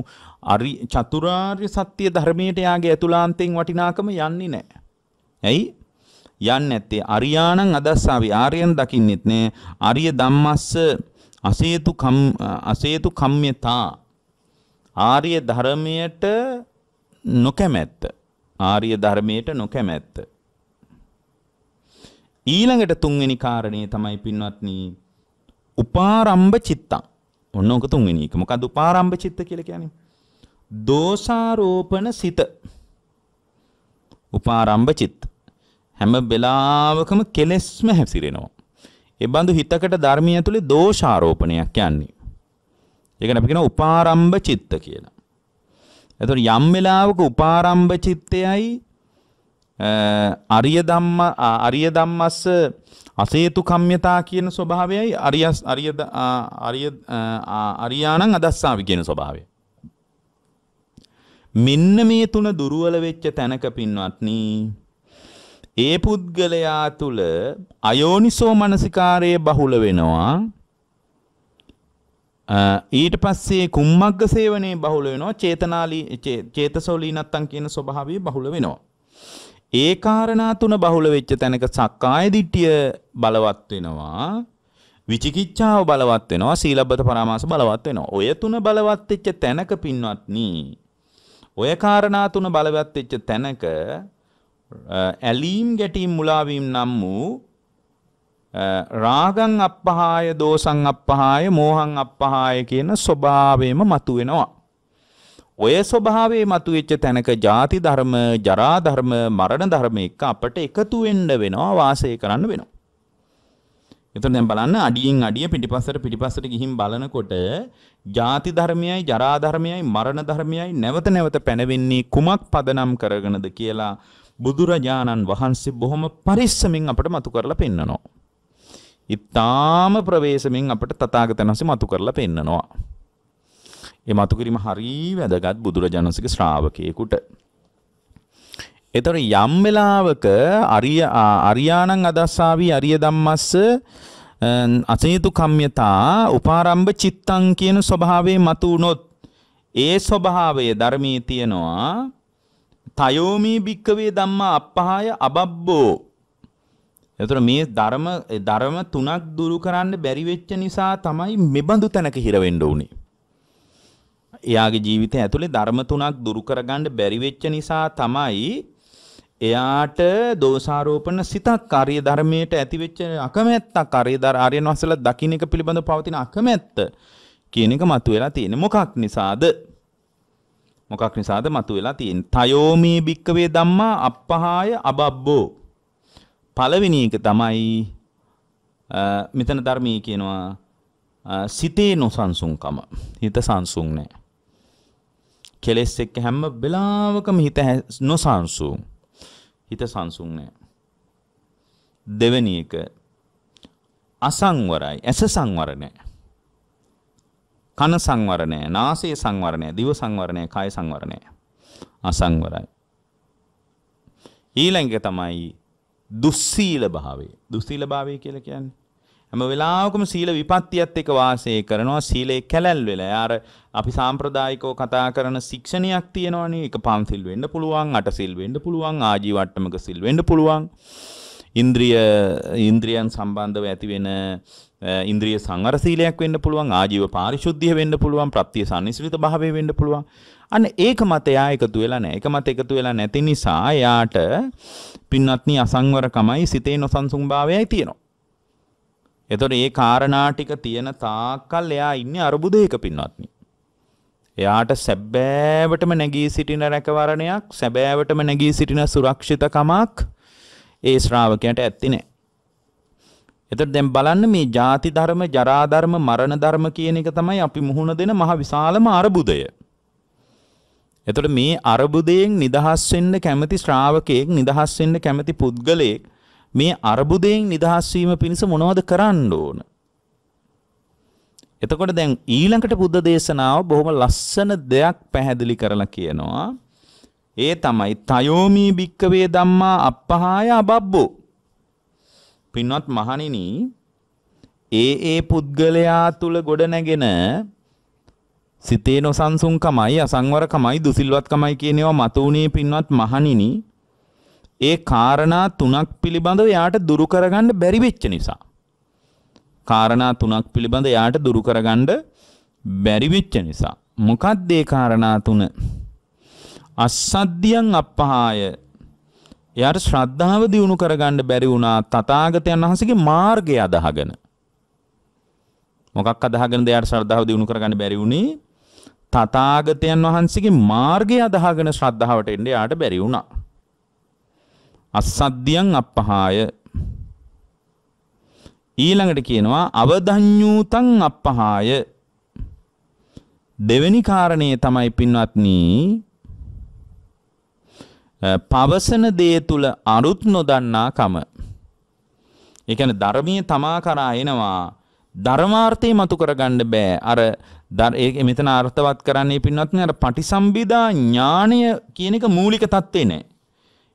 S1: අරි චතුරාර්ය සත්‍ය ධර්මයට යාගේ ඇතුළාන්තයෙන් වටිනාකම යන්නේ නැහැ. ඇයි? යන්නේ නැත්තේ අරියාණං අදස්සාවි ආර්යයන් දකින්නෙත් නෑ. අරිය ධම්මස්ස අසේතු කම් අසේතු කම්්‍යතා ආර්ය ධර්මයට නොකැමැත්ත. ආර්ය ධර්මයට නොකැමැත්ත. ඊළඟට තුන්වෙනි කාරණේ තමයි පින්වත්නි උපාරම්භ චිත්තං ඔන්න ඔක තුන්වෙනි එක. මොකද උපාරම්භ චිත්ත කියලා කියන්නේ? දෝෂාරෝපණ සිත උපාරම්භ චිත් හැම වෙලාවකම කෙලෙස්ම හැසිරෙනවා. ඒ බඳු හිතකට ධර්මය ඇතුලේ දෝෂාරෝපණයක් යන්නේ. ඒකන අපි කියනවා උපාරම්භ චිත්ත කියලා. එතකොට යම් වෙලාවක උපාරම්භ චිත්තයයි අරිය ධම්ම අරිය ධම්මස්ස අසේතු කම්යතා කියන ස්වභාවයයි අරිය අරිය අරිය අරියාණං අදස්සාවි කියන ස්වභාවයයි මෙන්න මේ තුන දුර්වල වෙච්ච තැනක පින්වත්නි ඒ පුද්ගලයා තුල අයෝනිසෝ මනසිකාරයේ බහුල වෙනවා ඊට පස්සේ කුම්මග්ග සේවනයේ බහුල වෙනවා චේතනාලී චේතසෝලී නැත්තම් කියන ස්වභාවය බහුල වෙනවා ඒ කාරණා තුන බහුල වෙච්ච තැනක සක්කාය දිට්ඨිය බලවත් වෙනවා විචිකිච්ඡාව බලවත් වෙනවා සීලබ්බත පරාමාස බලවත් වෙනවා ඔය තුන බලවත් වෙච්ච තැනක පින්වත්නි ඔය කාරණා තුන බලවත් වෙච්ච තැනක ඇලීම් ගැටීම් මුලාවීම් නම් වූ රාගං අපහාය දෝසං අපහාය මෝහං අපහාය කියන ස්වභාවයම මතුවෙනවා. ඔය ස්වභාවයේ මතුවෙච්ච තැනක ಜಾති ධර්ම, ජරා ධර්ම, මරණ ධර්ම එක්ක අපට එකතු වෙන්න වෙනවා, වාසය කරන්න වෙනවා. එතකොට දැන් බලන්න අඩියෙන් අඩිය පිටිපස්සට පිටිපස්සට ගිහින් බලනකොට ಜಾති ධර්මයයි ජරා ධර්මයයි මරණ ධර්මයයි නැවත නැවත පැනවෙන්නේ කුමක් පදනම් කරගෙනද කියලා බුදුරජාණන් වහන්සේ බොහොම පරිස්සමින් අපට මතු කරලා පෙන්නනවා. ඊටාම ප්‍රවේශමින් අපට තථාගතයන් වහන්සේ මතු කරලා පෙන්නනවා. මේ මතු කිරීම හරිය වැදගත් බුදුරජාණන්සේගේ ශ්‍රාවකයෙකුට. එතකොට යම් වෙලාවක අරිය අරියාණං අදස්සාවි අරිය ධම්මස්ස අසේතු කම්යතා උපාරම්භ චිත්තං කියන ස්වභාවයේ මතු වුනොත් ඒ ස්වභාවය ධර්මයේ තියනවා තයෝමී භික්කවේ ධම්මා අපහාය අබබ්බෝ එතකොට මේ ධර්ම ධර්ම තුනක් දුරු කරන්න බැරි වෙච්ච නිසා තමයි මෙබඳු තැනක හිර වෙන්න උනේ එයාගේ ජීවිතය ඇතුලේ ධර්ම තුනක් දුරු කරගන්න බැරි වෙච්ච නිසා තමයි එයාට දෝෂාරෝපණ සිතක් කාර්ය ධර්මයට ඇතිවෙච්ච අකමැත්තක් කාර්ය ධර්ම ආර්යන වහන්සේලා දකින්න එක පිළිබඳව පවතින අකමැත්ත කියන එක මතුවලා තියෙන මොකක් නිසාද මොකක් නිසාද මතුවලා තියෙන තයෝ මේ භික්කවේ ධම්මා අප්පහාය අබබ්බෝ පළවෙනි එක තමයි මෙතන ධර්මයේ කියනවා සිතේ නොසන්සුන්කම හිත සංසුන් නැහැ කෙලෙස් එක්ක හැම වෙලාවකම හිත නොසන්සුන් හිත සංසුන් නෑ. දෙවෙනි එක අසංවරයි. ඇස සංවර නෑ. කන සංවර නෑ. නාසය සංවර නෑ. දිව සංවර නෑ. කය සංවර නෑ. අසංවරයි. ඊළඟ තමයි දුස්සීල භාවය. දුස්සීල භාවය කියලා කියන්නේ හැම වෙලාවකම සීල විපත්තියත් එක්ක වාසය කරනවා සීලේ කැලැල් වෙලා. අර අපි සාම්ප්‍රදායිකව කතා කරන ශික්ෂණයක් තියෙනවනේ. එක පන්සිල් වෙන්න පුළුවන්, අටසිල් වෙන්න පුළුවන්, ආජීවට්ටමක සිල් වෙන්න පුළුවන්. ඉන්ද්‍රිය ඉන්ද්‍රියන් සම්බන්ධව ඇති වෙන ඉන්ද්‍රිය සංවර සීලයක් වෙන්න පුළුවන් ආජීව පාරිශුද්ධිය වෙන්න පුළුවන් ප්‍රත්‍ය සම්නිසිත භාවය වෙන්න පුළුවන් අන්න ඒක මත එයා එකතු වෙලා නැහැ ඒක මත එකතු වෙලා නැති නිසා එයාට පින්වත්නි අසංවරකමයි සිතේ නොසන්සුන්භාවයයි තියෙනවා එතකොට මේ කාරණා ටික තියෙන තාක්කල් එයා ඉන්නේ අරුබුදයක පින්වත්නි. එයාට සැබෑවටම නැගී සිටින රැකවරණයක්, සැබෑවටම නැගී සිටින සුරක්ෂිතකමක් ඒ ශ්‍රාවකයාට ඇත්තේ නැහැ. එතකොට දැන් බලන්න මේ ಜಾති ධර්ම, ජරා ධර්ම, මරණ ධර්ම කියන එක තමයි අපි මුහුණ දෙන මහ විශාලම අරුබුදය. එතකොට මේ අරුබුදයෙන් නිදහස් වෙන්න කැමති ශ්‍රාවකයෙක්, නිදහස් වෙන්න කැමති පුද්ගලයෙක් මේ අර්බුදයෙන් නිදහස් වීම පිණිස මොනවද කරන්න ඕන? එතකොට දැන් ඊළඟට බුද්ධ දේශනාව බොහොම ලස්සන දෙයක් පැහැදිලි කරලා කියනවා. ඒ තමයි තයෝමී භික්කවේ ධම්මා අප්පහාය අබබ්බෝ. පින්වත් මහණෙනි, ඒ ඒ පුද්ගලයා තුල ගොඩ නැගෙන සිතේ නොසන්සුන්කමයි අසංවරකමයි දුසිල්වත්කමයි කියන ඒවා මතුවුනේ පින්වත් මහණෙනි ඒ කාරණා තුනක් පිළිබඳව යාට දුරු කරගන්න බැරි වෙච්ච නිසා. කාරණා තුනක් පිළිබඳ යාට දුරු කරගන්න බැරි වෙච්ච නිසා. මොකක්ද ඒ කාරණා තුන? අස්සද්ධියන් අපහාය. එයාට ශ්‍රද්ධාව දියුණු කරගන්න බැරි වුණා තථාගතයන් වහන්සේගේ මාර්ගය අදහගෙන. මොකක් අදහගෙනද එයාට ශ්‍රද්ධාව දියුණු කරගන්න බැරි වුණේ? තථාගතයන් වහන්සේගේ මාර්ගය අදහගෙන ශ්‍රද්ධාවට එන්න එයාට බැරි වුණා. අස්සද්ධියන් අපහාය ඊළඟට කියනවා අවදඤ්ඤූතං අපහාය දෙවෙනි කාරණේ තමයි පින්වත්නි පවසන දේ තුල අරුත් නොදන්නා කම. ඒ කියන්නේ ධර්මීය තමා කරා එනවා ධර්මාර්ථය මතු කරගන්න බෑ. අර මෙතන අර්ථවත් කරන්නේ පින්වත්නි අර පටිසම්භිදා ඥාණය කියන එක මූලික தත්ත්වේ නෑ.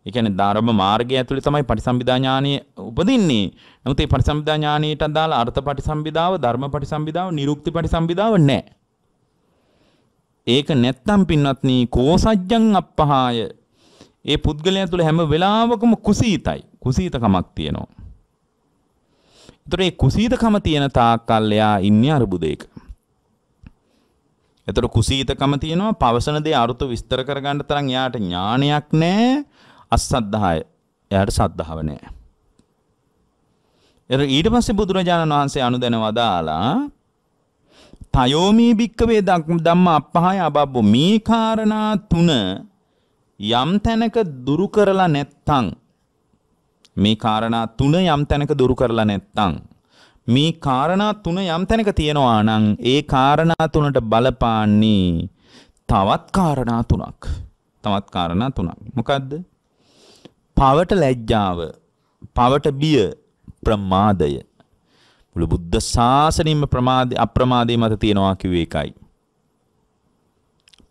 S1: ඒ කියන්නේ ධර්ම මාර්ගය ඇතුලේ තමයි පටිසම්භිදා ඥානය උපදින්නේ. නමුත් මේ පටිසම්භිදා ඥානයට අදාළ අර්ථ පටිසම්භිදාව, ධර්ම පටිසම්භිදාව, නිරුක්ති පටිසම්භිදාව නැහැ. ඒක නැත්තම් පින්වත්නි කෝසජ්ජං අප්පහාය. ඒ පුද්ගලයා තුළ හැම වෙලාවකම කුසීතයි. කුසීතකමක් තියෙනවා. ඒතර ඒ කුසීතකම තියෙන තාක්කල් එයා ඉන්නේ අරුබුදයක. එතකොට කුසීතකම තියෙනවා පවසන දේ අරුත විස්තර කරගන්න තරම් එයාට ඥානයක් නැහැ අස්සද්ධාය. එයාට සද්ධාව නැහැ. එතන ඊට පස්සේ බුදුරජාණන් වහන්සේ අනුදැන වදාලා තයෝමී භික්කවේ ධම්ම අපහාය අබබ්බෝ මේ කාරණා තුන යම් තැනක දුරු කරලා නැත්තම් මේ කාරණා තුන යම් තැනක දුරු කරලා නැත්තම් මේ කාරණා තුන යම් තැනක තියෙනවා නම් ඒ කාරණා තුනට බලපාන්නේ තවත් කාරණා තුනක් තවත් කාරණා තුනක් මොකද්ද පවට ලැජ්ජාව, පවට බිය, ප්‍රමාදය. මුළු බුද්ධ ශාසනයෙම ප්‍රමාද අප්‍රමාදයේ මත තියනවා කිව්වේ ඒකයි.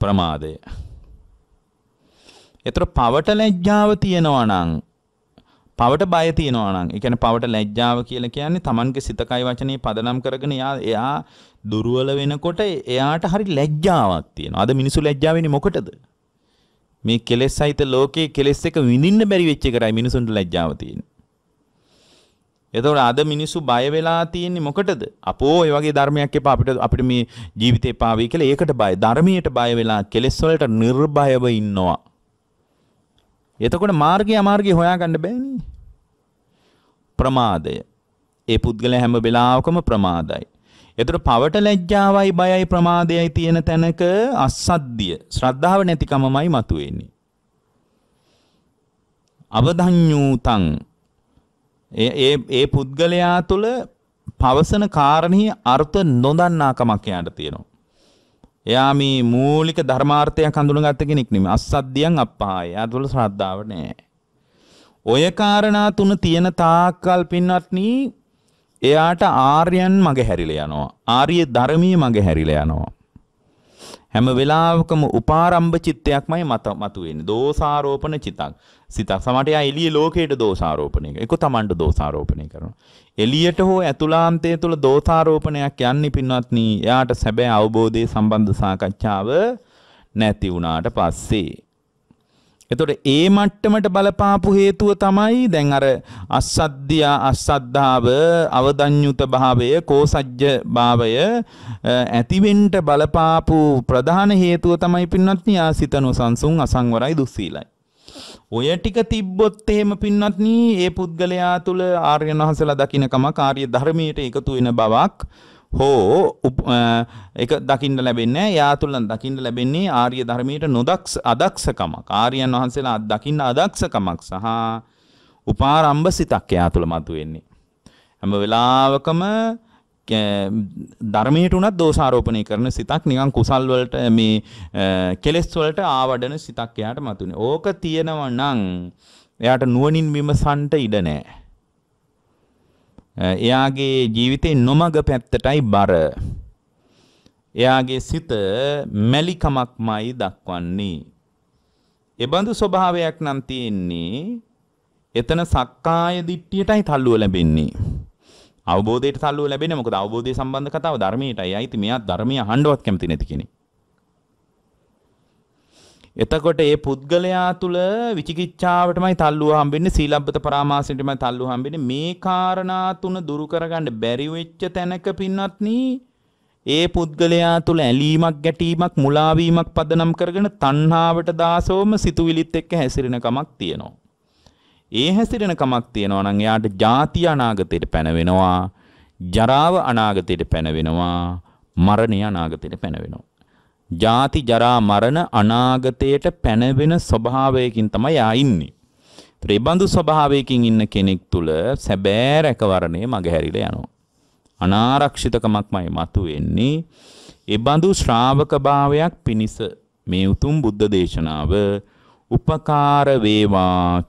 S1: ප්‍රමාදය. ඒතර පවට ලැජ්ජාව තියනවා නම් පවට බය තියෙනවා නම් ඒ කියන්නේ පවට ලැජ්ජාව කියලා කියන්නේ Tamanගේ සිතකයි වචනේ පදනම් කරගෙන එයා එයා දුර්වල වෙනකොට එයාට හරි ලැජ්ජාවක් තියෙනවා. අද මිනිස්සු ලැජ්ජා වෙන්නේ මොකටද? මේ කෙලෙස් සහිත ලෝකයේ කෙලෙස් එක විඳින්න බැරි වෙච්ච එකයි මිනිසුන්ට ලැජ්ජාව තියෙන්නේ. එතකොට අද මිනිස්සු බය වෙලා තියෙන්නේ මොකටද? අපෝ ඔය වගේ ධර්මයක් එපා අපිට අපිට මේ ජීවිතේ පාවි කියලා ඒකට බය. ධර්මයට බය වෙලා කෙලෙස් වලට නිර්භයව ඉන්නවා. එතකොට මාර්ගය අමාර්ගය හොයාගන්න බෑනේ. ප්‍රමාදය. ඒ පුද්ගලයා හැම වෙලාවකම ප්‍රමාදයි. එතකොට පවට ලැජ්ජාවයි බයයි ප්‍රමාදයයි තියෙන තැනක අසද්ධිය ශ්‍රද්ධාව නැතිකමමයි මතුවෙන්නේ. අවධඤ්ඤූතං ඒ ඒ පුද්ගලයා තුළ පවසන කාරණෙහි අර්ථ නොදන්නාකමක් යාට තියෙනවා. එයා මේ මූලික ධර්මාර්ථයක් හඳුනගත්ත කෙනෙක් නෙමෙයි. අසද්ධියන් අපහාය. එයා තුළ ශ්‍රද්ධාව නැහැ. ඔය කාරණා තුන තියෙන තාක්කල් පින්වත්නි එයාට ආර්යයන් මගේ හැරිලා යනවා. ආර්ය ධර්මීය මගේ හැරිලා යනවා. හැම වෙලාවකම උපාරම්භ චිත්තයක්මයි මත මතුවෙන්නේ. දෝෂාරෝපණ චිතක්. සිතක්. සමහරට එයා එළියේ ලෝකයට දෝෂාරෝපණය කරනවා. ඒක තමන්ට දෝෂාරෝපණය කරනවා. එළියට හෝ ඇතුළාන්තය තුළ දෝෂාරෝපණයක් යන්නේ පින්වත්නි. එයාට සැබෑ අවබෝධයේ සම්බන්ධ සාකච්ඡාව නැති වුණාට පස්සේ එතකොට ඒ මට්ටමට බලපාපු හේතුව තමයි දැන් අර අස්සද්ධියා අස්සද්ධාව අවදඤ්‍යුත භාවය කෝසජ්ජ භාවය ඇතිවෙන්න බලපාපු ප්‍රධාන හේතුව තමයි පින්වත්නි ආසිතනෝ සංසුන් අසංවරයි දුස්සීලයි ඔය ටික තිබ්බොත් එහෙම පින්වත්නි ඒ පුද්ගලයා තුල ආර්යන වහන්සලා දකින්නකම කාර්ය ධර්මයට එකතු වෙන බවක් හෝ ඒක දකින්න ලැබෙන්නේ එයා තුළ දකින්න ලැබෙන්නේ ආර්ය ධර්මයට නොදක්ෂ අදක්ෂකමක් ආර්යයන් වහන්සේලා දකින්න අදක්ෂකමක් සහ උපාරම්භ සිතක් එයා තුළ මතුවෙන්නේ හැම වෙලාවකම ධර්මයට උනත් දෝෂාරෝපණය කරන සිතක් නිකන් කුසල් වලට මේ කෙලෙස් වලට ආවඩන සිතක් එයාට මතුනේ. ඕක තියෙනවා නම් එයාට නුවණින් විමසන්ට ඉඩ නැහැ. එයාගේ ජීවිතේ නොමග පැත්තටයි බර. එයාගේ සිත මැලිකමක්මයි දක්වන්නේ. එබඳු ස්වභාවයක් නම් තියෙන්නේ එතන සක්කාය දිට්ඨියටයි තල්ලුව ලැබෙන්නේ. අවබෝධයට තල්ලුව ලැබෙන්නේ මොකද අවබෝධය සම්බන්ධ කතාව ධර්මයටයි. අයිති මෙයා ධර්මය අහන්නවත් කැමති නැති කෙනෙක්. එතකොට ඒ පුද්ගලයා තුළ විචිකිච්ඡාවටමයි තල්ලුව හම්බෙන්නේ සීලබ්බත පරාමාසයටමයි තල්ලුව හම්බෙන්නේ මේ කාරණා තුන දුරු කරගන්න බැරි වෙච්ච තැනක පින්වත්නි ඒ පුද්ගලයා තුළ ඇලීමක් ගැටීමක් මුලාවීමක් පදනම් කරගෙන තණ්හාවට දාසෝම සිතුවිලිත් එක්ක හැසිරෙන කමක් තියෙනවා. ඒ හැසිරෙන කමක් තියෙනවා නම් එයාට ජාති අනාගතයට පැනවෙනවා, ජරාව අනාගතයට පැනවෙනවා, මරණය අනාගතයට පැනවෙනවා. ජාති ජරා මරණ අනාගතයට පැනවෙන ස්වභාවයකින් තමයි ආ ඉන්නේ. ත්‍රිබඳු ස්වභාවයකින් ඉන්න කෙනෙක් තුල සැබෑ රැකවරණය මගහැරිලා යනවා. අනාරක්ෂිතකමක්මයි මතුවෙන්නේ. ඒ බඳු ශ්‍රාවක භාවයක් පිනිස මේ උතුම් බුද්ධ දේශනාව උපකාර වේවා